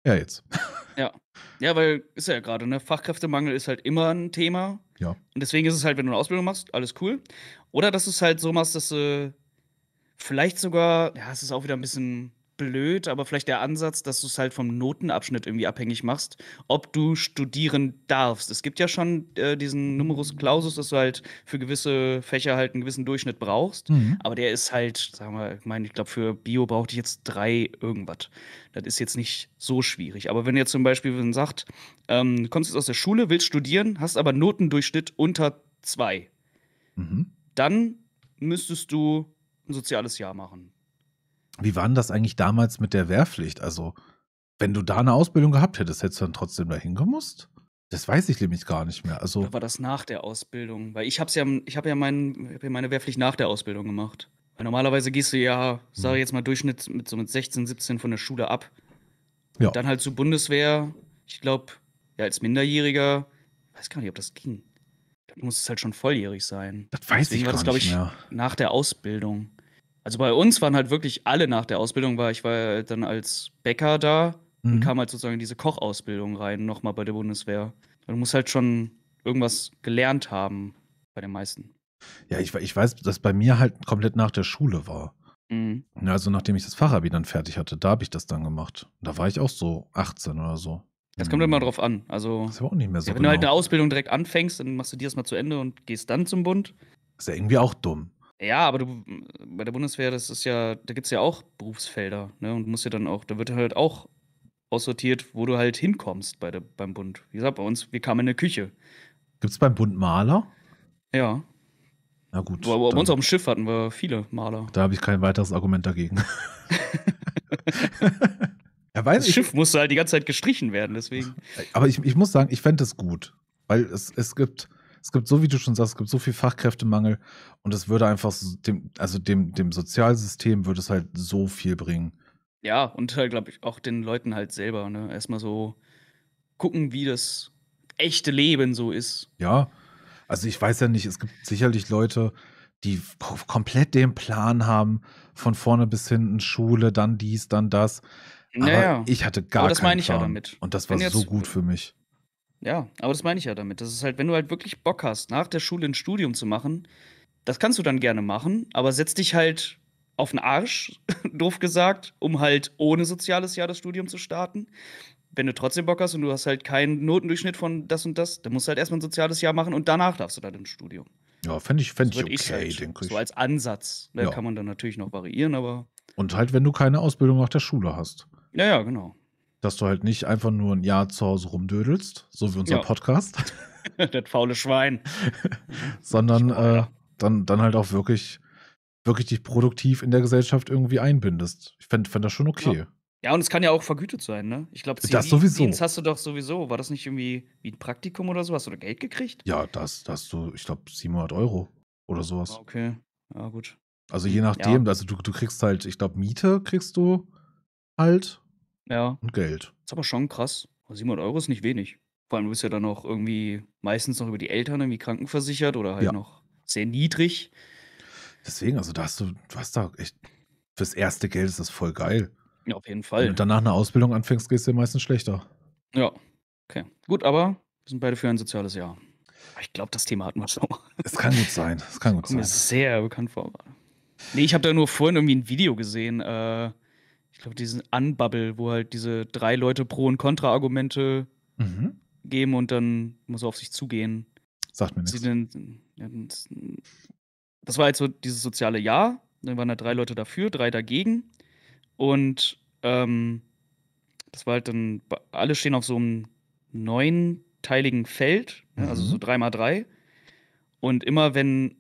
[SPEAKER 1] ja jetzt.
[SPEAKER 2] Ja. Ja, weil ist ja gerade, ne? Fachkräftemangel ist halt immer ein Thema. Ja. Und deswegen ist es halt, wenn du eine Ausbildung machst, alles cool. Oder dass du es halt so machst, dass du vielleicht sogar, ja, es ist auch wieder ein bisschen blöd, aber vielleicht der Ansatz, dass du es halt vom Notenabschnitt irgendwie abhängig machst, ob du studieren darfst. Es gibt ja schon äh, diesen mhm. Numerus Clausus, dass du halt für gewisse Fächer halt einen gewissen Durchschnitt brauchst, mhm. aber der ist halt, sagen wir, ich meine, ich glaube, für Bio brauchte ich jetzt drei irgendwas. Das ist jetzt nicht so schwierig. Aber wenn ihr zum Beispiel wenn sagt, ähm, kommst jetzt aus der Schule, willst studieren, hast aber Notendurchschnitt unter zwei, mhm. dann müsstest du ein soziales Jahr machen.
[SPEAKER 1] Wie war denn das eigentlich damals mit der Wehrpflicht? Also, wenn du da eine Ausbildung gehabt hättest, hättest du dann trotzdem dahin gemusst? Das weiß ich nämlich gar nicht mehr. Also da war das
[SPEAKER 2] nach der Ausbildung, weil ich habe ja, ich ja, hab ja meine Wehrpflicht nach der Ausbildung gemacht. Weil normalerweise gehst du ja, sage ich mhm. jetzt mal Durchschnitt mit so mit 16, 17 von der Schule ab. Ja. Dann halt zur Bundeswehr. Ich glaube, ja als Minderjähriger, weiß gar nicht, ob das ging. muss es halt schon volljährig sein. Das weiß Deswegen ich gar war das, glaube ich, mehr. nach der Ausbildung. Also bei uns waren halt wirklich alle nach der Ausbildung, weil ich war ja dann als Bäcker da mhm. und kam halt sozusagen in diese Kochausbildung rein, nochmal bei der Bundeswehr. Du musst halt schon irgendwas gelernt haben bei den meisten.
[SPEAKER 1] Ja, ich, ich weiß, dass bei mir halt komplett nach der Schule
[SPEAKER 2] war. Mhm.
[SPEAKER 1] Also nachdem ich das Fachabi dann fertig hatte, da habe ich das dann gemacht. Da war ich auch so 18 oder so. Das kommt immer
[SPEAKER 2] mhm. drauf an. Also, das ist auch nicht mehr so. Ja, wenn genau. du halt genau. eine Ausbildung direkt anfängst, dann machst du die mal zu Ende und gehst dann zum Bund. Ist ja irgendwie auch dumm. Ja, aber du, mm, bei der Bundeswehr, das ist ja, da gibt es ja auch Berufsfelder, ne? Und musst ja dann auch, da wird halt auch aussortiert, wo du halt hinkommst bei der, beim Bund. Wie gesagt, bei uns, wir kamen in eine Küche. Gibt es beim Bund Maler? Ja. Na gut. Aber bei uns auf dem Schiff hatten wir viele Maler. Da
[SPEAKER 1] habe ich kein weiteres Argument dagegen.
[SPEAKER 2] ja, das ich, Schiff musste halt die ganze Zeit gestrichen werden, deswegen.
[SPEAKER 1] Aber ich, ich muss sagen, ich fände es gut. Weil es, es gibt es gibt so, wie du schon sagst, es gibt so viel Fachkräftemangel und es würde einfach dem, also dem, dem Sozialsystem würde es halt so viel bringen.
[SPEAKER 2] Ja, und halt, glaube ich, auch den Leuten halt selber, ne? Erstmal so gucken, wie das echte Leben so ist. Ja.
[SPEAKER 1] Also ich weiß ja nicht, es gibt sicherlich Leute, die komplett den Plan haben, von vorne bis hinten, Schule, dann dies, dann das. Aber naja. ich hatte gar Aber das keinen meine ich Plan. ja damit. Und das war Wenn so gut für mich.
[SPEAKER 2] Ja, aber das meine ich ja damit. Das ist halt, wenn du halt wirklich Bock hast, nach der Schule ein Studium zu machen, das kannst du dann gerne machen, aber setz dich halt auf den Arsch, doof gesagt, um halt ohne soziales Jahr das Studium zu starten. Wenn du trotzdem Bock hast und du hast halt keinen Notendurchschnitt von das und das, dann musst du halt erstmal ein soziales Jahr machen und danach darfst du dann ein Studium. Ja, fände ich, fänd ich okay, halt denke ich. So als Ansatz. Da ja. kann man dann natürlich noch variieren, aber. Und
[SPEAKER 1] halt, wenn du keine Ausbildung nach der Schule hast.
[SPEAKER 2] Ja, ja, genau
[SPEAKER 1] dass du halt nicht einfach nur ein Jahr zu Hause rumdödelst, so wie unser ja. Podcast.
[SPEAKER 2] das faule Schwein.
[SPEAKER 1] Sondern äh, dann, dann halt auch wirklich, wirklich dich produktiv in der Gesellschaft irgendwie einbindest. Ich fände fänd das schon okay. Ja.
[SPEAKER 2] ja. und es kann ja auch vergütet sein, ne? Ich glaube, das sowieso. hast du doch sowieso. War das nicht irgendwie wie ein Praktikum oder so? Hast du da Geld gekriegt? Ja,
[SPEAKER 1] das, das du, ich glaube, 700 Euro
[SPEAKER 2] oder sowas. Ah, okay, ja, gut.
[SPEAKER 1] Also je nachdem, ja. also du, du kriegst halt, ich glaube, Miete kriegst du halt ja. Und Geld.
[SPEAKER 2] Ist aber schon krass. 700 Euro ist nicht wenig. Vor allem, du bist ja dann auch irgendwie meistens noch über die Eltern irgendwie krankenversichert oder halt ja. noch sehr niedrig. Deswegen, also da
[SPEAKER 1] hast du, du hast da echt, fürs erste Geld ist das voll geil.
[SPEAKER 2] Ja, auf jeden Fall. Wenn du danach eine
[SPEAKER 1] Ausbildung anfängst, gehst du dir meistens schlechter.
[SPEAKER 2] Ja, okay. Gut, aber wir sind beide für ein soziales Jahr. Ich glaube, das Thema hatten wir schon mal.
[SPEAKER 1] Es kann gut sein. Es kann gut Kommt sein. Mir
[SPEAKER 2] sehr bekannt vor. Nee, ich habe da nur vorhin irgendwie ein Video gesehen. Äh, glaube, diesen Unbubble, wo halt diese drei Leute Pro- und Kontra-Argumente mhm. geben und dann muss er auf sich zugehen. Sagt mir nichts. das war halt so dieses soziale Ja. Dann waren da drei Leute dafür, drei dagegen. Und ähm, das war halt dann, alle stehen auf so einem neunteiligen Feld, mhm. also so mhm. drei mal drei. Und immer wenn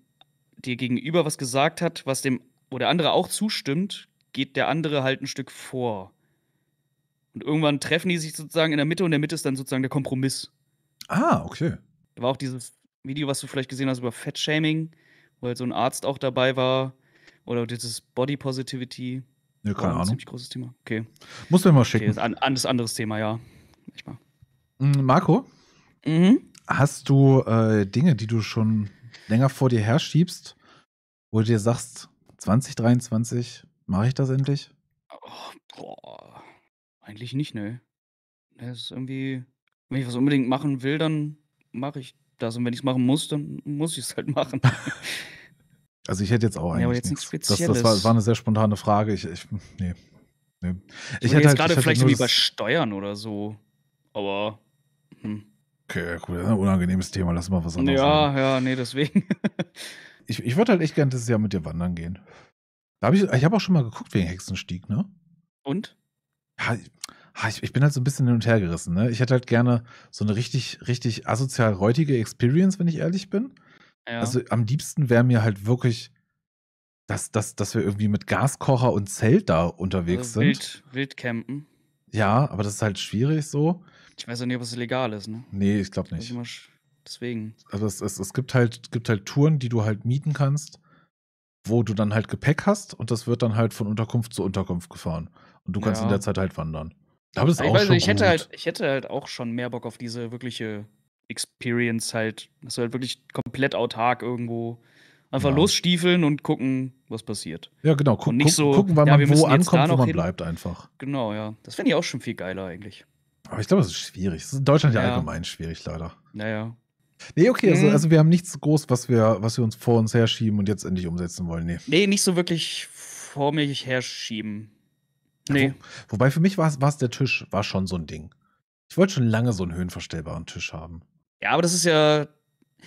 [SPEAKER 2] dir gegenüber was gesagt hat, was dem, wo der andere auch zustimmt, geht der andere halt ein Stück vor. Und irgendwann treffen die sich sozusagen in der Mitte und in der Mitte ist dann sozusagen der Kompromiss. Ah, okay. Da war auch dieses Video, was du vielleicht gesehen hast über Fettshaming, wo halt so ein Arzt auch dabei war. Oder dieses Body Positivity. Ne, keine oh, Ahnung. Ziemlich großes Thema. Okay. Muss mir mal schicken. Okay, ist ein an, anderes Thema, ja. Manchmal.
[SPEAKER 1] Mm, Marco? Mhm. Hast du äh, Dinge, die du schon länger vor dir herschiebst, wo du dir sagst, 2023 Mache ich das endlich? Oh,
[SPEAKER 2] boah. Eigentlich nicht, ne. ne? Das ist irgendwie, wenn ich was unbedingt machen will, dann mache ich das. Und wenn ich es machen muss, dann muss ich es halt machen.
[SPEAKER 1] also ich hätte jetzt auch eigentlich. Ja, aber jetzt nichts Spezielles. Das, das war, war, eine sehr spontane Frage. Ich, ich nee. nee. Ich, ich hätte jetzt halt, gerade vielleicht irgendwie bei
[SPEAKER 2] Steuern oder so. Aber. Hm. Okay, cool. Unangenehmes Thema. Lass mal was anderes. Ja, an. ja, nee, deswegen.
[SPEAKER 1] ich ich würde halt echt gerne dieses Jahr mit dir wandern gehen. Da hab ich ich habe auch schon mal geguckt wegen Hexenstieg, ne? Und? Ja, ich, ich, bin halt so ein bisschen hin und her gerissen, ne? Ich hätte halt gerne so eine richtig, richtig asozial räutige Experience, wenn ich ehrlich bin. Ja. Also am liebsten wäre mir halt wirklich, dass, dass, dass wir irgendwie mit Gaskocher und Zelt da unterwegs also wild,
[SPEAKER 2] sind. Wildcampen.
[SPEAKER 1] Ja, aber das ist halt schwierig so.
[SPEAKER 2] Ich weiß auch nicht, ob es legal ist, ne? Nee, ich glaube nicht. Deswegen.
[SPEAKER 1] Also es, es, es gibt halt, gibt halt Touren, die du halt mieten kannst wo du dann halt Gepäck hast und das wird dann halt von Unterkunft zu Unterkunft gefahren. Und du kannst ja. in der Zeit halt wandern. Aber das ist ich auch weiß, schon ich hätte gut. halt,
[SPEAKER 2] ich hätte halt auch schon mehr Bock auf diese wirkliche Experience halt, dass du halt wirklich komplett autark irgendwo einfach ja. losstiefeln und gucken, was passiert. Ja, genau, Guck, und nicht so, gucken, wann ja, man wo ankommt, wo man hin. bleibt einfach. Genau, ja. Das fände ich auch schon viel geiler eigentlich. Aber ich glaube, das ist schwierig. Das ist in Deutschland ja, ja allgemein schwierig, leider. Naja. Nee, okay, also, mhm. also,
[SPEAKER 1] wir haben nichts groß, was wir, was wir uns vor uns herschieben und jetzt endlich umsetzen wollen. Nee,
[SPEAKER 2] nee nicht so wirklich vor mich herschieben. Nee. Ja,
[SPEAKER 1] wo, wobei für mich war es der Tisch, war schon so ein Ding. Ich wollte schon lange so einen höhenverstellbaren Tisch haben.
[SPEAKER 2] Ja, aber das ist ja,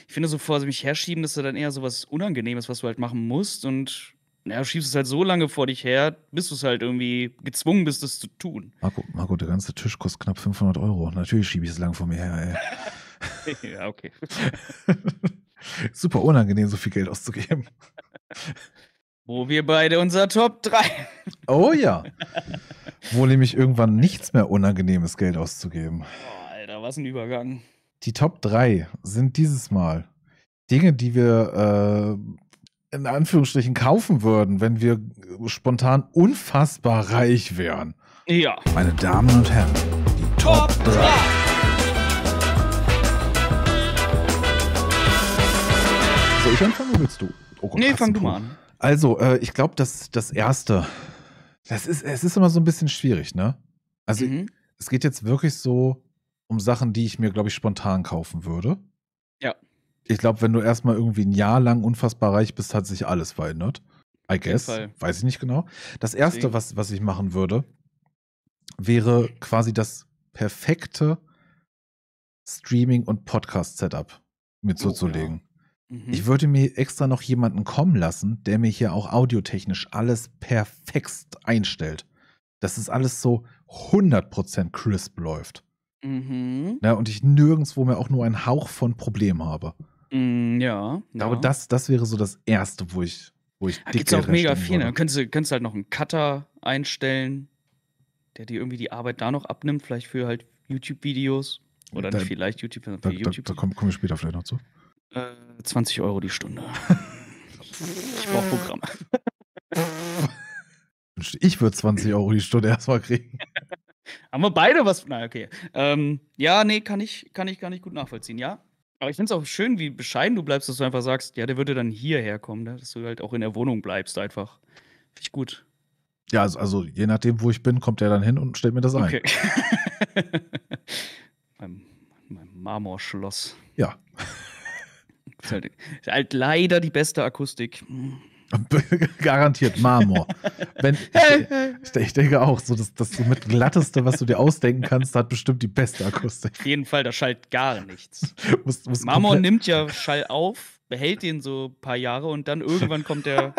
[SPEAKER 2] ich finde, so vor mich herschieben, das ist ja dann eher so was Unangenehmes, was du halt machen musst und ja, du schiebst es halt so lange vor dich her, bis du es halt irgendwie gezwungen bist, das zu tun.
[SPEAKER 1] Marco, Marco, der ganze Tisch kostet knapp 500 Euro. Natürlich schiebe ich es lange vor mir her, ey. ja, okay. Super unangenehm, so viel Geld auszugeben.
[SPEAKER 2] Wo wir beide unser Top 3.
[SPEAKER 1] Oh ja. Wo nämlich irgendwann nichts mehr unangenehmes Geld auszugeben.
[SPEAKER 2] Oh, Alter, was ein Übergang.
[SPEAKER 1] Die Top 3 sind dieses Mal Dinge, die wir äh, in Anführungsstrichen kaufen würden, wenn wir spontan unfassbar reich wären. Ja. Meine Damen und Herren, die
[SPEAKER 2] Top, Top 3. 3.
[SPEAKER 1] ich anfangen oder willst du?
[SPEAKER 2] Oh Gott, nee, fang du mal an.
[SPEAKER 1] Also, äh, ich glaube, dass das Erste, das ist, es ist immer so ein bisschen schwierig, ne? Also, mhm. es geht jetzt wirklich so um Sachen, die ich mir, glaube ich, spontan kaufen würde. Ja. Ich glaube, wenn du erstmal irgendwie ein Jahr lang unfassbar reich bist, hat sich alles verändert. I guess. Weiß ich nicht genau. Das Erste, was, was ich machen würde, wäre quasi das perfekte Streaming- und Podcast-Setup mir oh, zuzulegen. Mhm. Ich würde mir extra noch jemanden kommen lassen, der mir hier auch audiotechnisch alles perfekt einstellt. Dass es alles so 100% crisp läuft.
[SPEAKER 2] Mhm. Ja, ne, und
[SPEAKER 1] ich nirgendwo mehr auch nur einen Hauch von Problem habe.
[SPEAKER 2] Mhm, ja. Ich glaube, ja. das,
[SPEAKER 1] das wäre so das Erste, wo ich, wo ich da dick gibt's auch mega viel. Ne? Würde.
[SPEAKER 2] könntest du, könntest halt noch einen Cutter einstellen, der dir irgendwie die Arbeit da noch abnimmt, vielleicht für halt YouTube-Videos. Oder da, nicht vielleicht YouTube, sondern für da, YouTube. Da, da komme komm ich später vielleicht noch zu. Äh, 20 Euro die Stunde. ich brauche Programme.
[SPEAKER 1] Ich würde 20 Euro die Stunde erstmal kriegen.
[SPEAKER 2] Haben wir beide was? Na, okay. Ähm, ja, nee, kann ich, kann ich gar nicht gut nachvollziehen, ja. Aber ich finde es auch schön, wie bescheiden du bleibst, dass du einfach sagst, ja, der würde dann hierher kommen, ne? dass du halt auch in der Wohnung bleibst einfach. Finde ich gut.
[SPEAKER 1] Ja, also, also, je nachdem, wo ich bin, kommt der dann hin und stellt mir das ein. Okay.
[SPEAKER 2] mein, mein Marmorschloss. Ja. Ist halt, ist halt leider die beste Akustik.
[SPEAKER 1] Garantiert Marmor. Wenn, ich, ich, denke auch, so das, das mit glatteste, was du dir ausdenken kannst, hat bestimmt die beste Akustik.
[SPEAKER 2] Auf jeden Fall, da schallt gar nichts. muss, muss Marmor nimmt ja Schall auf, behält den so ein paar Jahre und dann irgendwann kommt der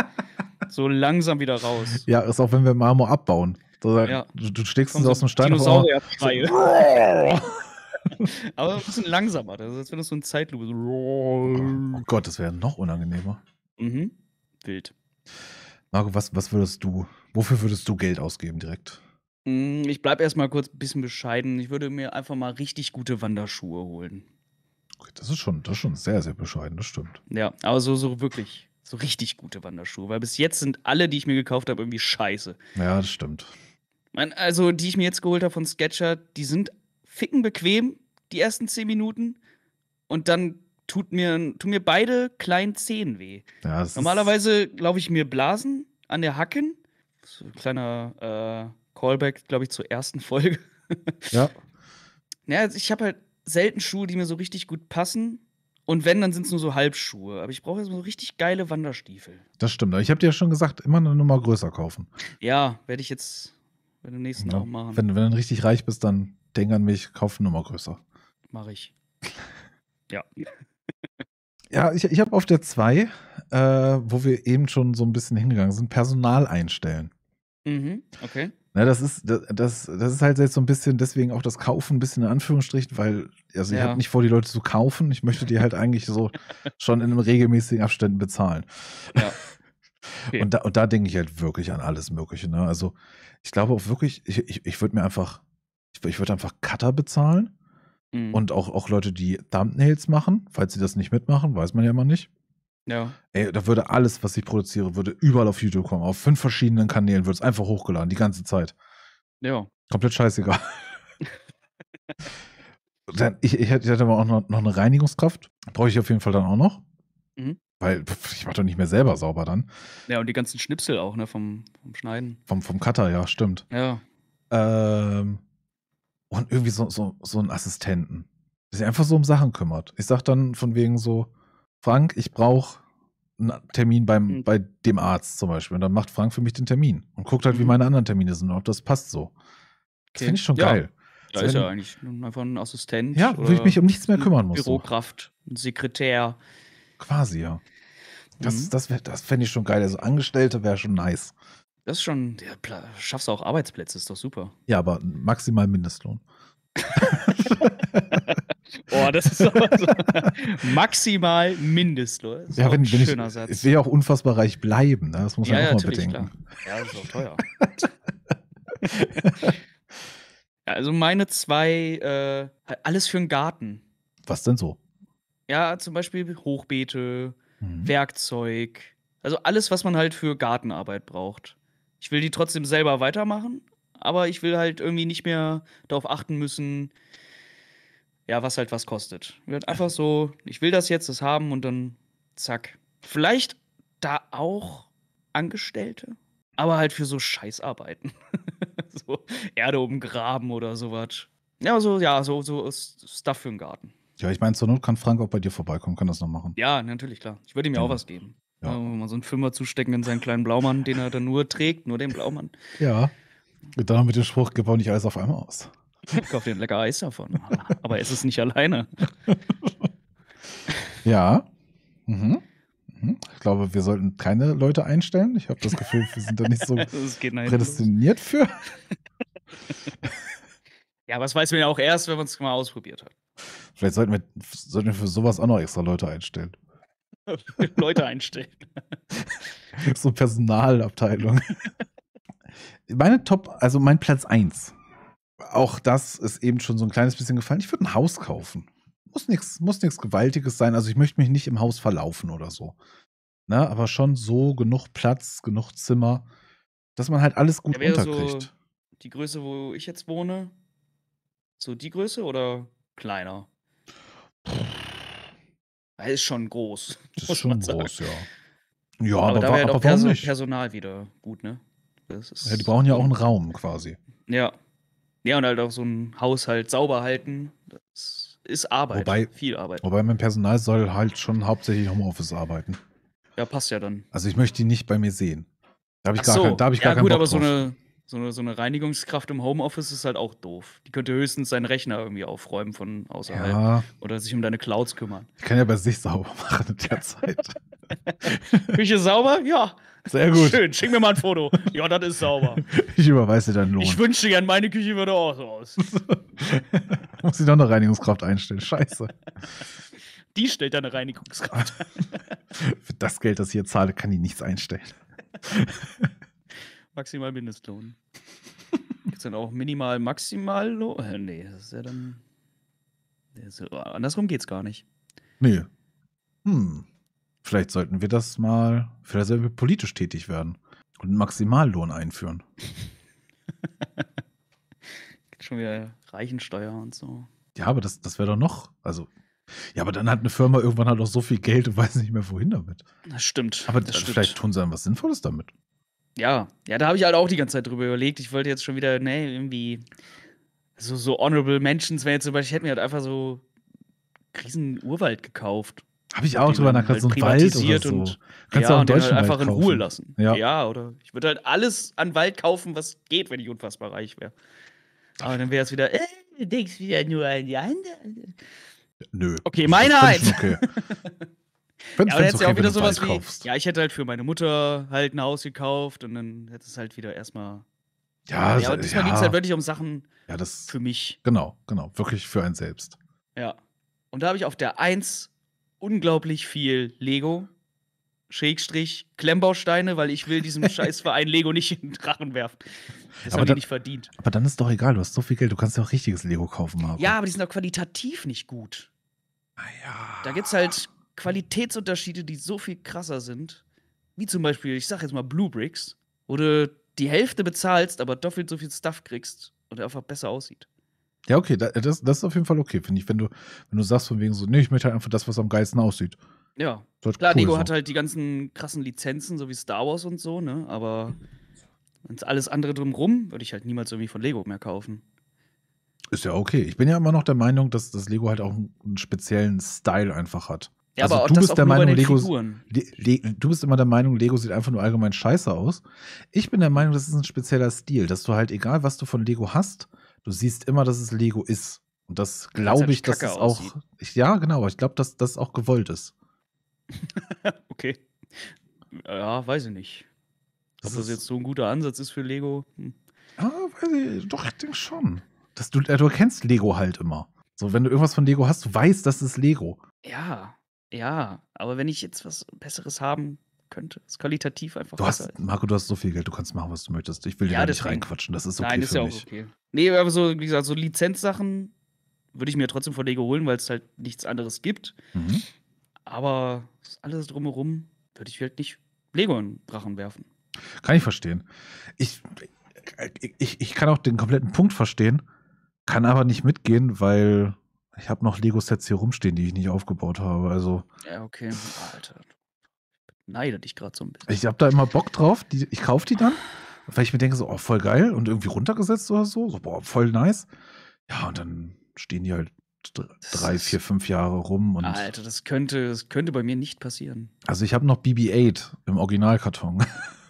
[SPEAKER 2] so langsam wieder raus.
[SPEAKER 1] Ja, ist auch wenn wir Marmor abbauen. So, ja. du, du, steckst ihn so aus dem Stein raus.
[SPEAKER 2] Aber ein bisschen langsamer. Das ist, als wenn das so ein Zeitlupe. So oh
[SPEAKER 1] Gott, das wäre noch unangenehmer. Mhm. Wild. Marco, was, was würdest du, wofür würdest du Geld ausgeben direkt?
[SPEAKER 2] Mm, ich bleibe erstmal kurz ein bisschen bescheiden. Ich würde mir einfach mal richtig gute Wanderschuhe holen.
[SPEAKER 1] Okay, das ist schon, das ist schon sehr, sehr bescheiden,
[SPEAKER 2] das stimmt. Ja, aber so, so wirklich, so richtig gute Wanderschuhe. Weil bis jetzt sind alle, die ich mir gekauft habe, irgendwie scheiße.
[SPEAKER 1] Ja, das stimmt.
[SPEAKER 2] Also, die ich mir jetzt geholt habe von Sketcher, die sind ficken bequem die ersten zehn Minuten und dann tut mir, tun mir beide kleinen Zehen weh. Ja, Normalerweise glaube ich mir Blasen an der Hacken. So ein kleiner äh, Callback, glaube ich, zur ersten Folge. ja. Naja, also ich habe halt selten Schuhe, die mir so richtig gut passen. Und wenn, dann sind es nur so Halbschuhe. Aber ich brauche jetzt so richtig geile Wanderstiefel.
[SPEAKER 1] Das stimmt. Ich habe dir ja schon gesagt, immer eine Nummer größer
[SPEAKER 2] kaufen. Ja, werde ich jetzt bei dem nächsten genau. auch machen. Wenn,
[SPEAKER 1] wenn du richtig reich bist, dann denk an mich, kauf eine Nummer größer.
[SPEAKER 2] Mache ich. ja.
[SPEAKER 1] Ja, ich, ich habe auf der 2, äh, wo wir eben schon so ein bisschen hingegangen sind, Personal einstellen.
[SPEAKER 2] Mhm, okay.
[SPEAKER 1] Na, das, ist, das, das ist halt jetzt so ein bisschen, deswegen auch das Kaufen ein bisschen in Anführungsstrichen, weil, also ja. ich habe nicht vor, die Leute zu kaufen. Ich möchte die halt eigentlich so schon in regelmäßigen Abständen bezahlen. Ja. Okay. Und da, und da denke ich halt wirklich an alles Mögliche. Ne? Also ich glaube auch wirklich, ich, ich, ich würde mir einfach ich, ich würde einfach Cutter bezahlen mhm. und auch, auch Leute, die Thumbnails machen, falls sie das nicht mitmachen, weiß man ja immer nicht. Ja. Ey, da würde alles, was ich produziere, würde überall auf YouTube kommen. Auf fünf verschiedenen Kanälen wird es einfach hochgeladen, die ganze Zeit. Ja. Komplett scheißegal. dann, ich, hätte, ich hätte aber auch noch, noch eine Reinigungskraft. Brauche ich auf jeden Fall dann auch noch. Mhm. Weil ich mache doch nicht mehr selber
[SPEAKER 2] sauber dann. Ja, und die ganzen Schnipsel auch, ne, vom, vom Schneiden.
[SPEAKER 1] Vom, vom Cutter, ja, stimmt. Ja. Ähm, und irgendwie so, so, so einen Assistenten, der sich einfach so um Sachen kümmert. Ich sag dann von wegen so, Frank, ich brauche einen Termin beim, mhm. bei dem Arzt zum Beispiel. Und dann macht Frank für mich den Termin und guckt halt, mhm. wie meine anderen Termine sind und ob das passt so. Das finde ich schon ja. geil. Da ist ja eigentlich
[SPEAKER 2] einfach ein Assistent. Ja, wo ich mich um nichts mehr kümmern muss. Bürokraft, ein Sekretär. Quasi, ja.
[SPEAKER 1] Das, mhm. das, das fände ich schon geil. Also Angestellte wäre schon nice.
[SPEAKER 2] Das ist schon, ja, schaffst du auch Arbeitsplätze, ist doch super.
[SPEAKER 1] Ja, aber maximal Mindestlohn.
[SPEAKER 2] Boah, das ist aber so maximal Mindestlohn. Ja, wenn, wenn schöner ich, Satz. ich
[SPEAKER 1] will ja auch unfassbar reich bleiben, ne? das muss man ja, ja, auch mal bedenken. Klar.
[SPEAKER 2] Ja, das ist auch teuer. also meine zwei, äh, alles für einen Garten. Was denn so? Ja, zum Beispiel Hochbeete, mhm. Werkzeug, also alles, was man halt für Gartenarbeit braucht. Ich will die trotzdem selber weitermachen, aber ich will halt irgendwie nicht mehr darauf achten müssen, ja, was halt was kostet. Wird einfach so, ich will das jetzt, das haben und dann zack. Vielleicht da auch Angestellte, aber halt für so Scheißarbeiten. so Erde umgraben oder sowas. Ja, so, ja, so, so Stuff für den Garten.
[SPEAKER 1] Ja, ich meine, zur Not kann Frank auch bei dir vorbeikommen, kann das noch machen.
[SPEAKER 2] Ja, natürlich, klar. Ich würde ihm ja auch was geben. Ja. Äh, mal so einen Fünfer zustecken in seinen kleinen Blaumann, den er dann nur trägt, nur den Blaumann.
[SPEAKER 1] Ja. Und dann mit dem Spruch, gib auch nicht alles auf einmal aus.
[SPEAKER 2] Ich Kauf dir ein lecker Eis davon. Aber es ist nicht alleine.
[SPEAKER 1] ja. Mhm. mhm. Ich glaube, wir sollten keine Leute einstellen. Ich habe das Gefühl, wir sind da nicht so
[SPEAKER 2] prädestiniert los. für. ja, aber das weiß man ja auch erst, wenn man es mal ausprobiert hat.
[SPEAKER 1] Vielleicht sollten wir, sollten wir für sowas auch noch extra Leute einstellen.
[SPEAKER 2] Leute einstellen.
[SPEAKER 1] so Personalabteilung. Meine Top, also mein Platz 1. Auch das ist eben schon so ein kleines bisschen gefallen. Ich würde ein Haus kaufen. Muss nichts muss Gewaltiges sein. Also ich möchte mich nicht im Haus verlaufen oder so. Na, ne, aber schon so genug Platz, genug Zimmer, dass man halt alles gut ja, unterkriegt.
[SPEAKER 2] So die Größe, wo ich jetzt wohne, so die Größe oder kleiner? Das ist schon groß. Das ist schon groß, ja. Ja, aber, aber da wäre ja auch Person nicht? Personal wieder gut, ne? ja, die brauchen ja auch
[SPEAKER 1] einen Raum quasi.
[SPEAKER 2] Ja. Ja, und halt auch so einen Haushalt sauber halten. Das ist Arbeit. Wobei, viel Arbeit. Wobei
[SPEAKER 1] mein Personal soll halt schon hauptsächlich Homeoffice arbeiten.
[SPEAKER 2] Ja, passt ja dann.
[SPEAKER 1] Also ich möchte die nicht bei mir sehen. Da habe ich Ach gar, so. kein, da hab ich ja, gar gut, keinen Bock aber drauf. so
[SPEAKER 2] eine so eine, so eine Reinigungskraft im Homeoffice ist halt auch doof. Die könnte höchstens seinen Rechner irgendwie aufräumen von außerhalb ja. oder sich um deine Clouds kümmern.
[SPEAKER 1] Ich kann ja bei sich sauber machen in der Zeit.
[SPEAKER 2] Küche sauber? Ja. Sehr gut. Schön, schick mir mal ein Foto. Ja, das ist sauber.
[SPEAKER 1] Ich überweise dir deinen Lohn. Ich
[SPEAKER 2] wünschte gern, meine Küche würde auch so aus.
[SPEAKER 1] Muss ich noch eine Reinigungskraft einstellen. Scheiße.
[SPEAKER 2] Die stellt deine Reinigungskraft ein.
[SPEAKER 1] Für das Geld, das ich hier zahle, kann die nichts einstellen.
[SPEAKER 2] Maximal Mindestlohn. Gibt es dann auch minimal maximal Lohn? Äh, nee, das ist ja dann. Ist, andersrum geht's gar nicht.
[SPEAKER 1] Nee. Hm. Vielleicht sollten wir das mal, vielleicht sollten wir politisch tätig werden und einen Maximallohn einführen.
[SPEAKER 2] Gibt schon wieder Reichensteuer und so.
[SPEAKER 1] Ja, aber das, das wäre doch noch, also ja, aber dann hat eine Firma irgendwann halt auch so viel Geld und weiß nicht mehr, wohin damit. Das stimmt. Aber das stimmt. vielleicht tun sie dann was Sinnvolles damit
[SPEAKER 2] ja, ja, da habe ich halt auch die ganze Zeit drüber überlegt. Ich wollte jetzt schon wieder, ne, irgendwie so, so Honorable Mentions wenn jetzt zum Beispiel, ich hätte mir halt einfach so riesen Urwald gekauft. Habe ich auch drüber nachgedacht, so ein Wald oder so. Und, Kannst ja, auch einen deutschen halt einfach Wald in Ruhe lassen. Ja. ja, oder ich würde halt alles an Wald kaufen, was geht, wenn ich unfassbar reich wäre. Aber dann wäre es wieder, äh, du denkst wieder nur an die anderen. Nö. Okay, meine Eins. Okay. Wenn ja, aber hättest okay, auch wieder sowas wie, kaufst. ja, ich hätte halt für meine Mutter halt ein Haus gekauft und dann hätte es halt wieder erstmal. Ja, ja, aber diesmal ja. ging es halt wirklich um Sachen ja, das, für mich. Genau,
[SPEAKER 1] genau. Wirklich für einen selbst.
[SPEAKER 2] Ja. Und da habe ich auf der 1 unglaublich viel Lego. Schrägstrich Klemmbausteine, weil ich will diesem Scheißverein Lego nicht in den Drachen werfen. Das habe ich nicht verdient.
[SPEAKER 1] Aber dann ist doch egal, du hast so viel Geld, du kannst ja auch richtiges Lego kaufen.
[SPEAKER 2] Marco. Ja, aber die sind doch qualitativ nicht gut. Naja. Ah, da gibt es halt Qualitätsunterschiede, die so viel krasser sind, wie zum Beispiel, ich sag jetzt mal Blue Bricks, wo du die Hälfte bezahlst, aber doppelt so viel Stuff kriegst und einfach besser aussieht.
[SPEAKER 1] Ja, okay, das, das ist auf jeden Fall okay, finde ich, wenn du, wenn du sagst von wegen so, nee, ich möchte halt einfach das, was am geilsten aussieht. Ja. Klar, cool Lego sein. hat
[SPEAKER 2] halt die ganzen krassen Lizenzen, so wie Star Wars und so, ne? Aber alles andere drumrum würde ich halt niemals irgendwie von Lego mehr kaufen. Ist ja okay.
[SPEAKER 1] Ich bin ja immer noch der Meinung, dass das Lego halt auch einen speziellen Style einfach hat. Ja, also aber auch du bist der Meinung, Legos, du bist immer der Meinung, Lego sieht einfach nur allgemein scheiße aus. Ich bin der Meinung, das ist ein spezieller Stil, dass du halt, egal was du von Lego hast, du siehst immer, dass es Lego ist. Und das halt glaube ich, dass es auch. Ich, ja, genau, ich glaube, dass das auch gewollt ist.
[SPEAKER 2] okay. Ja, weiß ich nicht. Ob das, das jetzt so ein guter Ansatz ist für Lego. Hm.
[SPEAKER 1] Ja, ah, weiß ich, doch, ich denke schon. Das, du, äh, du erkennst Lego halt immer. So, wenn du irgendwas von Lego hast, du weißt, das ist Lego.
[SPEAKER 2] Ja, ja, aber wenn ich jetzt was Besseres haben könnte, ist qualitativ einfach du besser. Hast,
[SPEAKER 1] Marco, du hast so viel Geld, du kannst machen, was du möchtest. Ich will ja, dir da nicht reinquatschen, das ist okay Nein, ist für ja mich. auch okay.
[SPEAKER 2] Nee, aber so, wie gesagt, so Lizenzsachen würde ich mir trotzdem von Lego holen, weil es halt nichts anderes gibt. Mhm. Aber alles drumherum würde ich halt nicht Lego in Drachen werfen.
[SPEAKER 1] Kann ich verstehen. Ich, ich, ich kann auch den kompletten Punkt verstehen, kann aber nicht mitgehen, weil ich habe noch Lego-Sets hier rumstehen, die ich nicht aufgebaut habe. Also.
[SPEAKER 2] Ja, okay. Alter. Ich dich gerade so ein
[SPEAKER 1] bisschen. Ich habe da immer Bock drauf. Die, ich kaufe die dann, weil ich mir denke, so, oh, voll geil und irgendwie runtergesetzt oder so. So, boah, voll nice. Ja, und dann stehen die halt drei, vier, fünf Jahre rum. Und
[SPEAKER 2] Alter, das könnte, das könnte bei mir nicht passieren.
[SPEAKER 1] Also ich habe noch BB-8 im Originalkarton.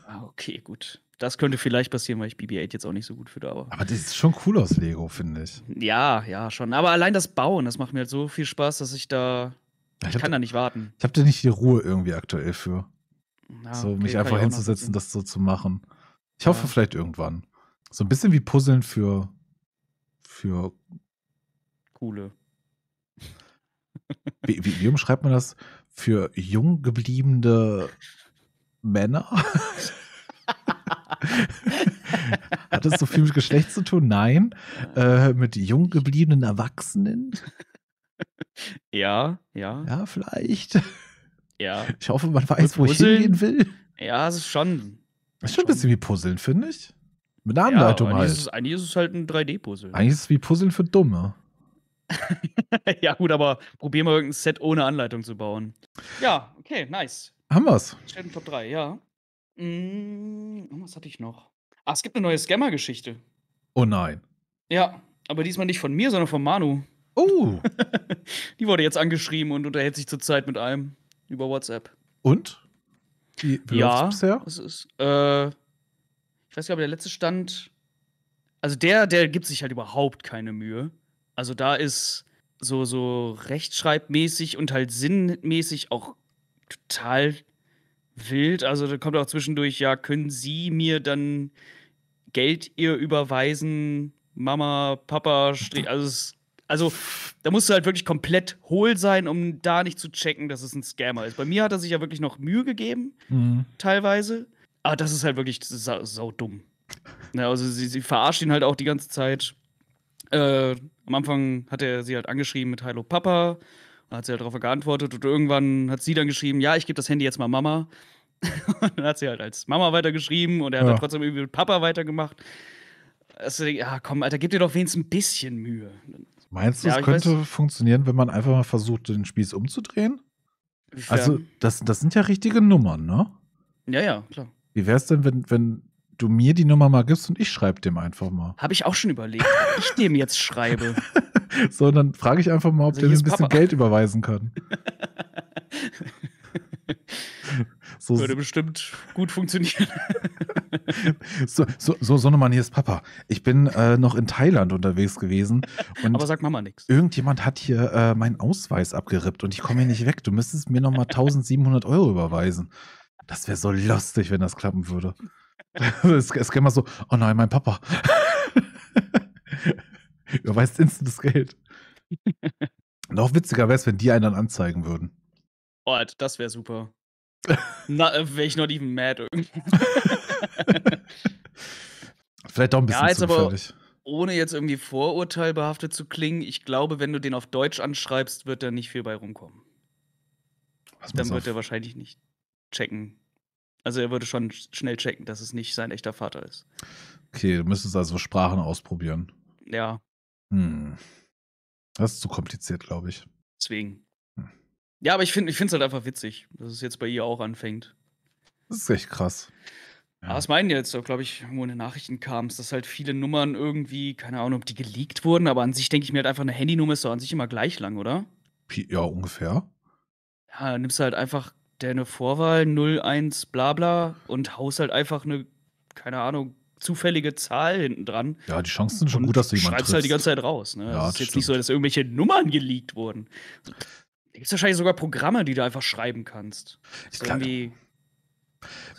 [SPEAKER 2] Ah, okay, gut das könnte vielleicht passieren, weil ich BB-8 jetzt auch nicht so gut finde. Aber, aber das ist schon cool aus Lego, finde ich. Ja, ja, schon. Aber allein das Bauen, das macht mir halt so viel Spaß, dass ich da. Ich, ich kann da nicht warten. Ich habe da
[SPEAKER 1] nicht die Ruhe irgendwie aktuell für.
[SPEAKER 2] Ja, so, okay, mich einfach hinzusetzen,
[SPEAKER 1] das so zu machen. Ich ja. hoffe vielleicht irgendwann. So ein bisschen wie Puzzeln für. für. Coole. Wie, wie, wie umschreibt man das? Für jung gebliebene Männer? Hat das so viel mit Geschlecht zu tun? Nein. Äh, mit jung gebliebenen Erwachsenen?
[SPEAKER 2] Ja, ja. Ja, vielleicht. Ja.
[SPEAKER 1] Ich hoffe, man weiß, wo ich hingehen
[SPEAKER 2] will. Ja, es ist schon. Es ist schon
[SPEAKER 1] ein bisschen wie Puzzeln, finde
[SPEAKER 2] ich. Mit einer Anleitung ja, eigentlich halt. Ist es, eigentlich ist es halt ein 3D-Puzzle. Eigentlich
[SPEAKER 1] ist es wie Puzzeln für Dumme.
[SPEAKER 2] ja, gut, aber probier mal irgendein Set ohne Anleitung zu bauen. Ja, okay, nice. Haben wir's. Städten Top 3, ja. Hm, was hatte ich noch. Ah, es gibt eine neue Scammer-Geschichte. Oh nein. Ja, aber diesmal nicht von mir, sondern von Manu. Oh. die wurde jetzt angeschrieben und unterhält sich zurzeit mit einem über WhatsApp. Und? Wie, wie ja, bisher? Ja, es ist. Äh, ich weiß gar nicht, der letzte Stand. Also der, der gibt sich halt überhaupt keine Mühe. Also da ist so so rechtschreibmäßig und halt sinnmäßig auch total Wild, also da kommt auch zwischendurch, ja, können Sie mir dann Geld ihr überweisen, Mama, Papa, also es also da musst du halt wirklich komplett hohl sein, um da nicht zu checken, dass es ein Scammer ist. Bei mir hat er sich ja wirklich noch Mühe gegeben, mhm. teilweise. Aber das ist halt wirklich sau, sau dumm. Ja, also sie, sie, verarscht ihn halt auch die ganze Zeit. Äh, am Anfang hat er sie halt angeschrieben mit Hallo Papa. Dann hat sie halt darauf geantwortet und irgendwann hat sie dann geschrieben, ja, ich gebe das Handy jetzt mal Mama. und dann hat sie halt als Mama weitergeschrieben und er hat dann trotzdem irgendwie mit Papa weitergemacht. Also, ja, komm, Alter, gib dir doch wenigstens ein bisschen Mühe. Meinst du, ja, es könnte weiß,
[SPEAKER 1] funktionieren, wenn man einfach mal versucht, den Spieß umzudrehen? Also, das, das sind ja richtige Nummern, ne?
[SPEAKER 2] Ja, ja, klar.
[SPEAKER 1] Wie wäre es denn, wenn, wenn du mir die Nummer mal gibst und ich schreibe dem einfach mal?
[SPEAKER 2] Habe ich auch schon überlegt, ob ich dem jetzt schreibe.
[SPEAKER 1] sondern frage ich einfach mal, ob also der mir ein bisschen Papa. Geld überweisen kann. so, Würde
[SPEAKER 2] bestimmt gut funktionieren.
[SPEAKER 1] so, so, so, Sonnemann, hier ist Papa. Ich bin äh, noch in Thailand unterwegs gewesen. Aber sag Mama nichts. Irgendjemand hat hier äh, meinen Ausweis abgerippt und ich komme hier nicht weg. Du müsstest mir nochmal 1700 Euro überweisen. Das wäre so lustig, wenn das klappen würde. es, es käme mal so, oh nein, mein Papa. Überweist instant das Geld. Noch witziger wäre es, wenn die einen dann anzeigen würden.
[SPEAKER 2] Oh, das wäre super. Äh, wäre ich not even mad irgendwie. Vielleicht auch ein bisschen ja, jetzt zufällig. Aber ohne jetzt irgendwie vorurteilbehaftet zu klingen, ich glaube, wenn du den auf Deutsch anschreibst, wird da nicht viel bei rumkommen. Was Dann wird er wahrscheinlich nicht checken. Also er würde schon schnell checken, dass es nicht sein echter Vater ist.
[SPEAKER 1] Okay, du müsstest also Sprachen ausprobieren.
[SPEAKER 2] Ja, hm.
[SPEAKER 1] Das ist zu kompliziert, glaube ich.
[SPEAKER 2] Deswegen. Hm. Ja, aber ich finde es halt einfach witzig, dass es jetzt bei ihr auch anfängt.
[SPEAKER 1] Das ist echt krass.
[SPEAKER 2] Ja. was meinen jetzt, glaube ich, wo in den Nachrichten kam, dass halt viele Nummern irgendwie, keine Ahnung, ob die geleakt wurden, aber an sich denke ich mir halt einfach, eine Handynummer ist doch an sich immer gleich lang, oder?
[SPEAKER 1] Ja, ungefähr.
[SPEAKER 2] Ja, dann nimmst du halt einfach deine Vorwahl 01 bla bla und haust halt einfach eine, keine Ahnung, zufällige Zahl hinten dran. Ja, die Chancen sind schon gut, dass du jemanden schreibst triffst. halt die ganze Zeit raus. Ne? Ja, es ist jetzt stimmt. nicht so, dass irgendwelche Nummern geleakt wurden. Da gibt es wahrscheinlich sogar Programme, die du einfach schreiben kannst. Ich klar. Irgendwie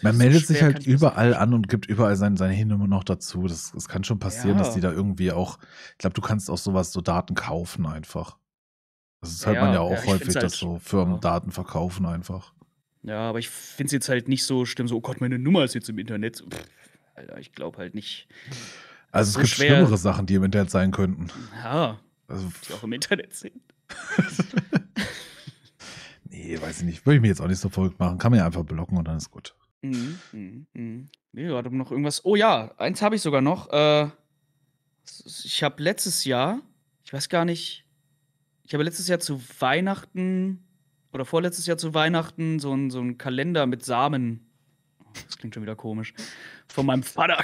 [SPEAKER 2] man meldet sich halt
[SPEAKER 1] überall an und gibt überall seine, seine Handynummer noch dazu. Das, das kann schon passieren, ja. dass die da irgendwie auch. Ich glaube, du kannst auch sowas, so Daten kaufen einfach. Das ist halt ja, man ja auch ja, häufig, halt, dass so Firmen Daten verkaufen einfach.
[SPEAKER 2] Ja, aber ich finde es jetzt halt nicht so schlimm, so, oh Gott, meine Nummer ist jetzt im Internet. Pff, Alter, ich glaube halt nicht. Also es so gibt schwer. schlimmere
[SPEAKER 1] Sachen, die im Internet sein könnten.
[SPEAKER 2] Ja. Also, die auch im Internet sind. nee, weiß ich nicht.
[SPEAKER 1] Würde ich mir jetzt auch nicht so verrückt machen. Kann man ja einfach blocken und dann ist gut.
[SPEAKER 2] Mhm, mhm, mhm. Nee, noch irgendwas. Oh ja, eins habe ich sogar noch. Äh, ich habe letztes Jahr, ich weiß gar nicht, ich habe letztes Jahr zu Weihnachten oder vorletztes Jahr zu Weihnachten so einen so Kalender mit Samen das klingt schon wieder komisch. Von meinem Vater.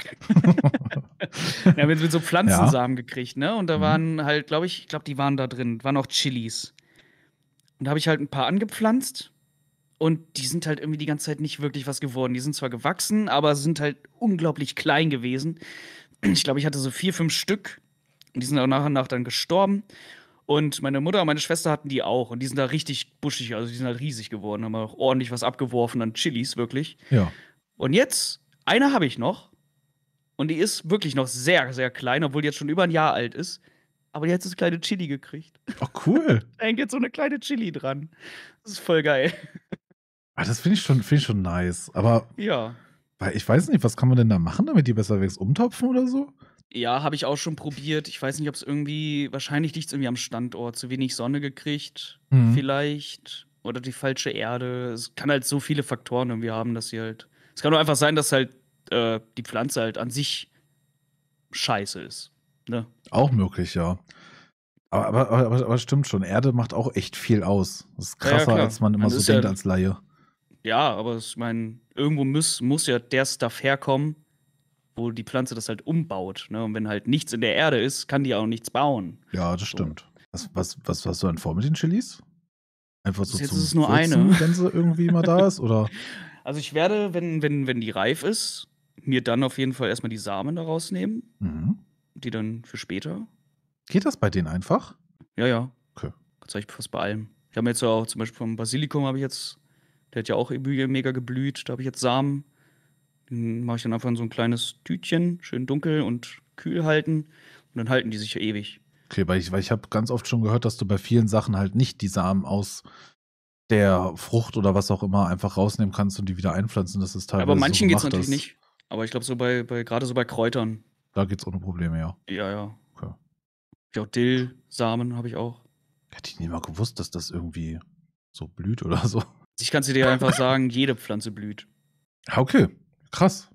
[SPEAKER 2] ja, wir haben mit so Pflanzensamen ja. gekriegt, ne? Und da mhm. waren halt, glaube ich, ich glaube, die waren da drin, waren auch Chilis. Und da habe ich halt ein paar angepflanzt. Und die sind halt irgendwie die ganze Zeit nicht wirklich was geworden. Die sind zwar gewachsen, aber sind halt unglaublich klein gewesen. Ich glaube, ich hatte so vier, fünf Stück. Und die sind auch nach und nach dann gestorben. Und meine Mutter und meine Schwester hatten die auch. Und die sind da richtig buschig, also die sind halt riesig geworden. Haben auch ordentlich was abgeworfen an Chilis, wirklich. Ja. Und jetzt, eine habe ich noch. Und die ist wirklich noch sehr, sehr klein, obwohl die jetzt schon über ein Jahr alt ist. Aber die hat so eine kleine Chili gekriegt.
[SPEAKER 1] Oh, cool.
[SPEAKER 2] da hängt jetzt so eine kleine Chili dran. Das ist voll geil.
[SPEAKER 1] Ah, das finde ich, schon, find ich schon nice. Aber. Ja. Weil ich weiß nicht, was kann man denn da machen, damit die besser wächst? Umtopfen oder so?
[SPEAKER 2] Ja, habe ich auch schon probiert. Ich weiß nicht, ob es irgendwie, wahrscheinlich liegt es irgendwie am Standort. Zu wenig Sonne gekriegt, mhm. vielleicht. Oder die falsche Erde. Es kann halt so viele Faktoren irgendwie haben, dass sie halt es kann nur einfach sein, dass halt äh, die Pflanze halt an sich scheiße ist. Ne?
[SPEAKER 1] Auch möglich, ja. Aber, aber, aber, aber, stimmt schon, Erde macht auch echt viel aus. Das ist krasser, ja, ja, als man immer also so denkt ja, als Laie.
[SPEAKER 2] Ja, aber ich meine, irgendwo muss, muss ja der Stuff herkommen, wo die Pflanze das halt umbaut. Ne? Und wenn halt nichts in der Erde ist, kann die auch nichts bauen. Ja, das stimmt.
[SPEAKER 1] So. Was, was, was, was du denn vor mit den Chilis? Einfach so Bis jetzt ist es nur Würzen, eine. Wenn sie irgendwie mal da ist, oder?
[SPEAKER 2] Also ich werde, wenn, wenn, wenn die reif ist, mir dann auf jeden Fall erstmal die Samen daraus nehmen. Mhm. Die dann für später.
[SPEAKER 1] Geht das bei denen einfach?
[SPEAKER 2] Ja, ja. Okay. Das habe ich fast bei allem. Ich habe jetzt auch zum Beispiel vom Basilikum habe ich jetzt, der hat ja auch mega geblüht, da habe ich jetzt Samen. Den mache ich dann einfach in so ein kleines Tütchen, schön dunkel und kühl halten. Und dann halten die sich ja ewig.
[SPEAKER 1] Okay, weil ich, weil ich habe ganz oft schon gehört, dass du bei vielen Sachen halt nicht die Samen aus der Frucht oder was auch immer einfach rausnehmen kannst und die wieder einpflanzen. Das ist teilweise. Aber manchen so geht es natürlich nicht.
[SPEAKER 2] Aber ich glaube, so bei, bei gerade so bei Kräutern. Da geht es ohne Probleme, ja. Ja, ja. Okay. Ich auch samen habe ich auch.
[SPEAKER 1] Hätte ich nie mal gewusst, dass das irgendwie so blüht oder so.
[SPEAKER 2] Ich kann dir einfach sagen, jede Pflanze blüht.
[SPEAKER 1] Okay, krass.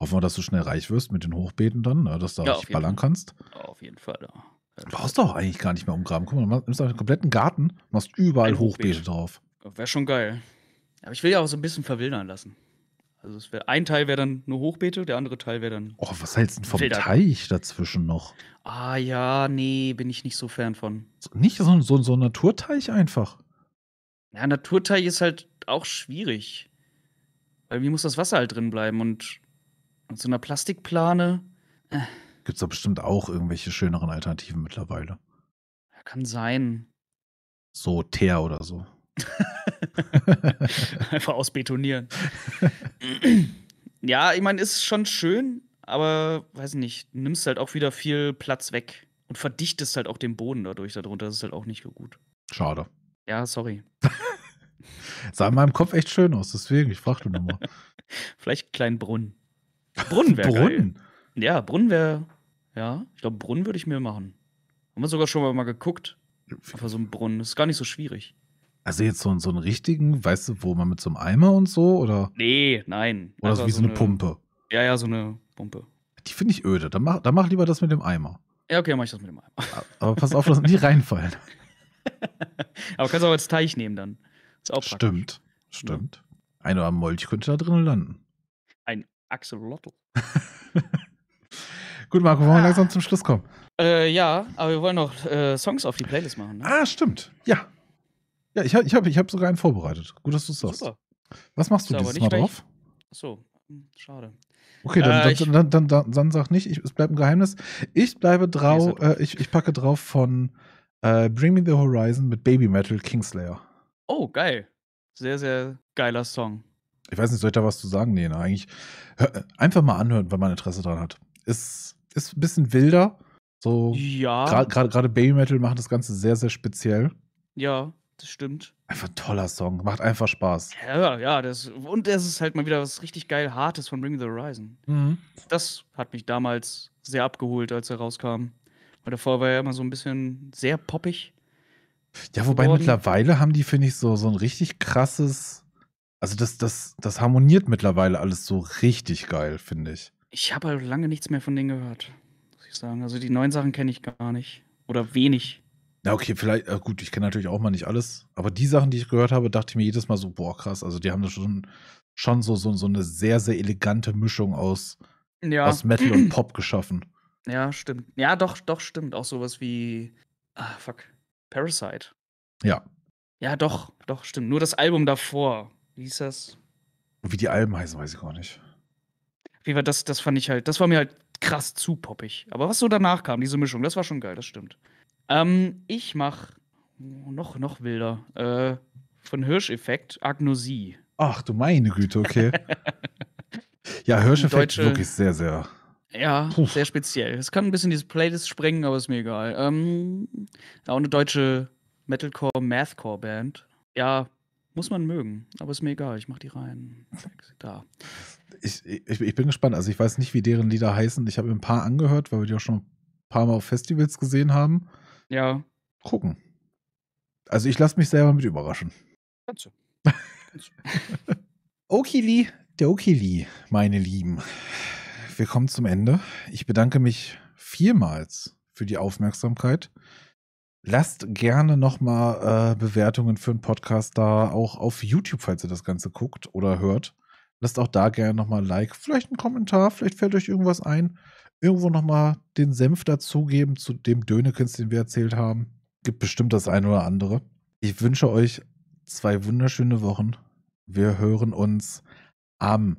[SPEAKER 1] Hoffen wir, dass du schnell reich wirst mit den Hochbeeten dann, ne, dass du da ja, richtig ballern Fall. kannst.
[SPEAKER 2] Auf jeden Fall, ja. Du brauchst doch eigentlich gar nicht
[SPEAKER 1] mehr umgraben. Guck mal, du nimmst einen kompletten Garten, machst überall Hochbeete drauf.
[SPEAKER 2] Wäre schon geil. Aber ich will ja auch so ein bisschen verwildern lassen. Also wär, ein Teil wäre dann nur Hochbeete, der andere Teil wäre dann. Oh,
[SPEAKER 1] was hältst du denn vom Felder. Teich dazwischen noch?
[SPEAKER 2] Ah ja, nee, bin ich nicht so fern von. Nicht so, so, so ein Naturteich einfach. Ja, Naturteich ist halt auch schwierig. Weil mir muss das Wasser halt drin bleiben und, und so einer Plastikplane.
[SPEAKER 1] Äh. Gibt's doch bestimmt auch irgendwelche schöneren Alternativen mittlerweile.
[SPEAKER 2] Kann sein.
[SPEAKER 1] So Teer oder so.
[SPEAKER 2] Einfach ausbetonieren. ja, ich meine, ist schon schön, aber weiß nicht, nimmst halt auch wieder viel Platz weg und verdichtest halt auch den Boden dadurch darunter. Das ist halt auch nicht so gut. Schade. Ja, sorry.
[SPEAKER 1] Sah in meinem Kopf echt schön aus, deswegen, ich frage du nochmal.
[SPEAKER 2] Vielleicht einen kleinen Brunnen. Brunnen wäre Brunnen? Ja, Brunnen wäre, ja, ich glaube, Brunnen würde ich mir machen. Haben wir sogar schon mal geguckt. Einfach so ein Brunnen, Das ist gar nicht so schwierig.
[SPEAKER 1] Also jetzt so, so einen richtigen, weißt du, wo man mit so einem Eimer und so oder?
[SPEAKER 2] Nee, nein. Oder also wie so eine, eine, Pumpe. Ja, ja, so eine Pumpe. Die finde ich öde. Dann mach, dann mach lieber das mit dem Eimer. Ja, okay, dann mach ich das mit dem Eimer.
[SPEAKER 1] Aber pass auf, dass die reinfallen.
[SPEAKER 2] Aber kannst du auch als Teich nehmen dann. Ist auch praktisch. Stimmt, stimmt.
[SPEAKER 1] Ja. Ein oder ein Molch könnte da drin landen.
[SPEAKER 2] Ein Axolotl.
[SPEAKER 1] Gut, Marco, wollen wir ah. langsam zum Schluss kommen?
[SPEAKER 2] Äh, ja, aber wir wollen noch äh, Songs auf die Playlist machen. Ne? Ah,
[SPEAKER 1] stimmt. Ja, ja, ich habe ich hab, ich hab sogar einen vorbereitet. Gut, dass du es sagst. Was machst du dieses Mal drauf?
[SPEAKER 2] Ich... Achso, hm, schade. Okay, dann, äh,
[SPEAKER 1] dann, dann, dann, dann, sag nicht, ich, es bleibt ein Geheimnis. Ich bleibe drauf, äh, ich, ich packe drauf von äh, Bring Me the Horizon mit Baby Metal Kingslayer.
[SPEAKER 2] Oh, geil. Sehr, sehr geiler Song.
[SPEAKER 1] Ich weiß nicht, soll ich da was zu sagen? Nee, na, ne, eigentlich. Hör, einfach mal anhören, wenn man Interesse dran hat. Ist, ist ein bisschen wilder. So, ja. Gerade Baby Metal macht das Ganze sehr, sehr speziell.
[SPEAKER 2] Ja. Das stimmt. Einfach
[SPEAKER 1] ein toller Song. Macht einfach Spaß.
[SPEAKER 2] Ja, ja. Das, und es ist halt mal wieder was richtig geil Hartes von Ring of the Horizon. Mhm. Das hat mich damals sehr abgeholt, als er rauskam. Weil davor war er immer so ein bisschen sehr poppig. Ja, wobei geworden.
[SPEAKER 1] mittlerweile haben die, finde ich, so, so ein richtig krasses. Also, das, das, das harmoniert mittlerweile alles so richtig geil, finde ich.
[SPEAKER 2] Ich habe halt lange nichts mehr von denen gehört, muss ich sagen. Also, die neuen Sachen kenne ich gar nicht.
[SPEAKER 1] Oder wenig. Na, okay, vielleicht, äh, gut, ich kenne natürlich auch mal nicht alles, aber die Sachen, die ich gehört habe, dachte ich mir jedes Mal so, boah, krass, also die haben da schon, schon so, so, so eine sehr, sehr elegante Mischung aus, ja. aus Metal und Pop geschaffen.
[SPEAKER 2] Ja, stimmt. Ja, doch, doch, stimmt. Auch sowas wie, ah, fuck, Parasite. Ja. Ja, doch, doch, stimmt. Nur das Album davor, wie hieß das?
[SPEAKER 1] Wie die Alben heißen, weiß ich gar nicht.
[SPEAKER 2] Wie war das, das fand ich halt, das war mir halt krass zu poppig. Aber was so danach kam, diese Mischung, das war schon geil, das stimmt. Ähm, ich mache noch, noch wilder. Äh, von Hirscheffekt, Agnosie.
[SPEAKER 1] Ach du meine Güte, okay. ja, Hirscheffekt ist wirklich sehr, sehr.
[SPEAKER 2] Ja, Puh. sehr speziell. Es kann ein bisschen diese Playlist sprengen, aber ist mir egal. Ähm, auch eine deutsche Metalcore, Mathcore Band. Ja, muss man mögen, aber ist mir egal. Ich mach die rein. Da.
[SPEAKER 1] Ich, ich, ich bin gespannt. Also ich weiß nicht, wie deren Lieder heißen. Ich habe ein paar angehört, weil wir die auch schon ein paar Mal auf Festivals gesehen haben. Ja. Gucken. Also ich lasse mich selber mit überraschen. Kannst du. Kannst du. Okili, der Okili, meine Lieben. Wir kommen zum Ende. Ich bedanke mich vielmals für die Aufmerksamkeit. Lasst gerne nochmal äh, Bewertungen für den Podcast da, auch auf YouTube, falls ihr das Ganze guckt oder hört. Lasst auch da gerne nochmal ein Like, vielleicht einen Kommentar, vielleicht fällt euch irgendwas ein irgendwo nochmal den Senf dazugeben zu dem Dönekens, den wir erzählt haben. Gibt bestimmt das eine oder andere. Ich wünsche euch zwei wunderschöne Wochen. Wir hören uns am.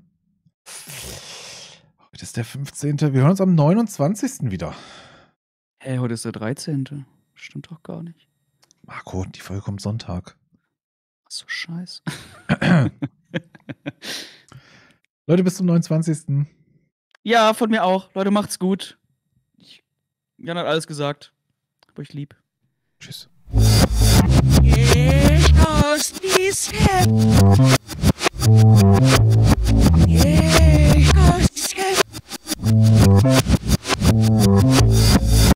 [SPEAKER 1] Heute ist der 15. Wir hören uns am 29. wieder. Hä, hey, heute ist der 13. Stimmt doch gar nicht. Marco, die Folge kommt Sonntag. Ach so, scheiße. Leute, bis zum 29.
[SPEAKER 2] Ja, von mir auch. Leute, macht's gut. Ich, Jan hat alles gesagt. Hab euch lieb. Tschüss. Geht aus diesem Geht aus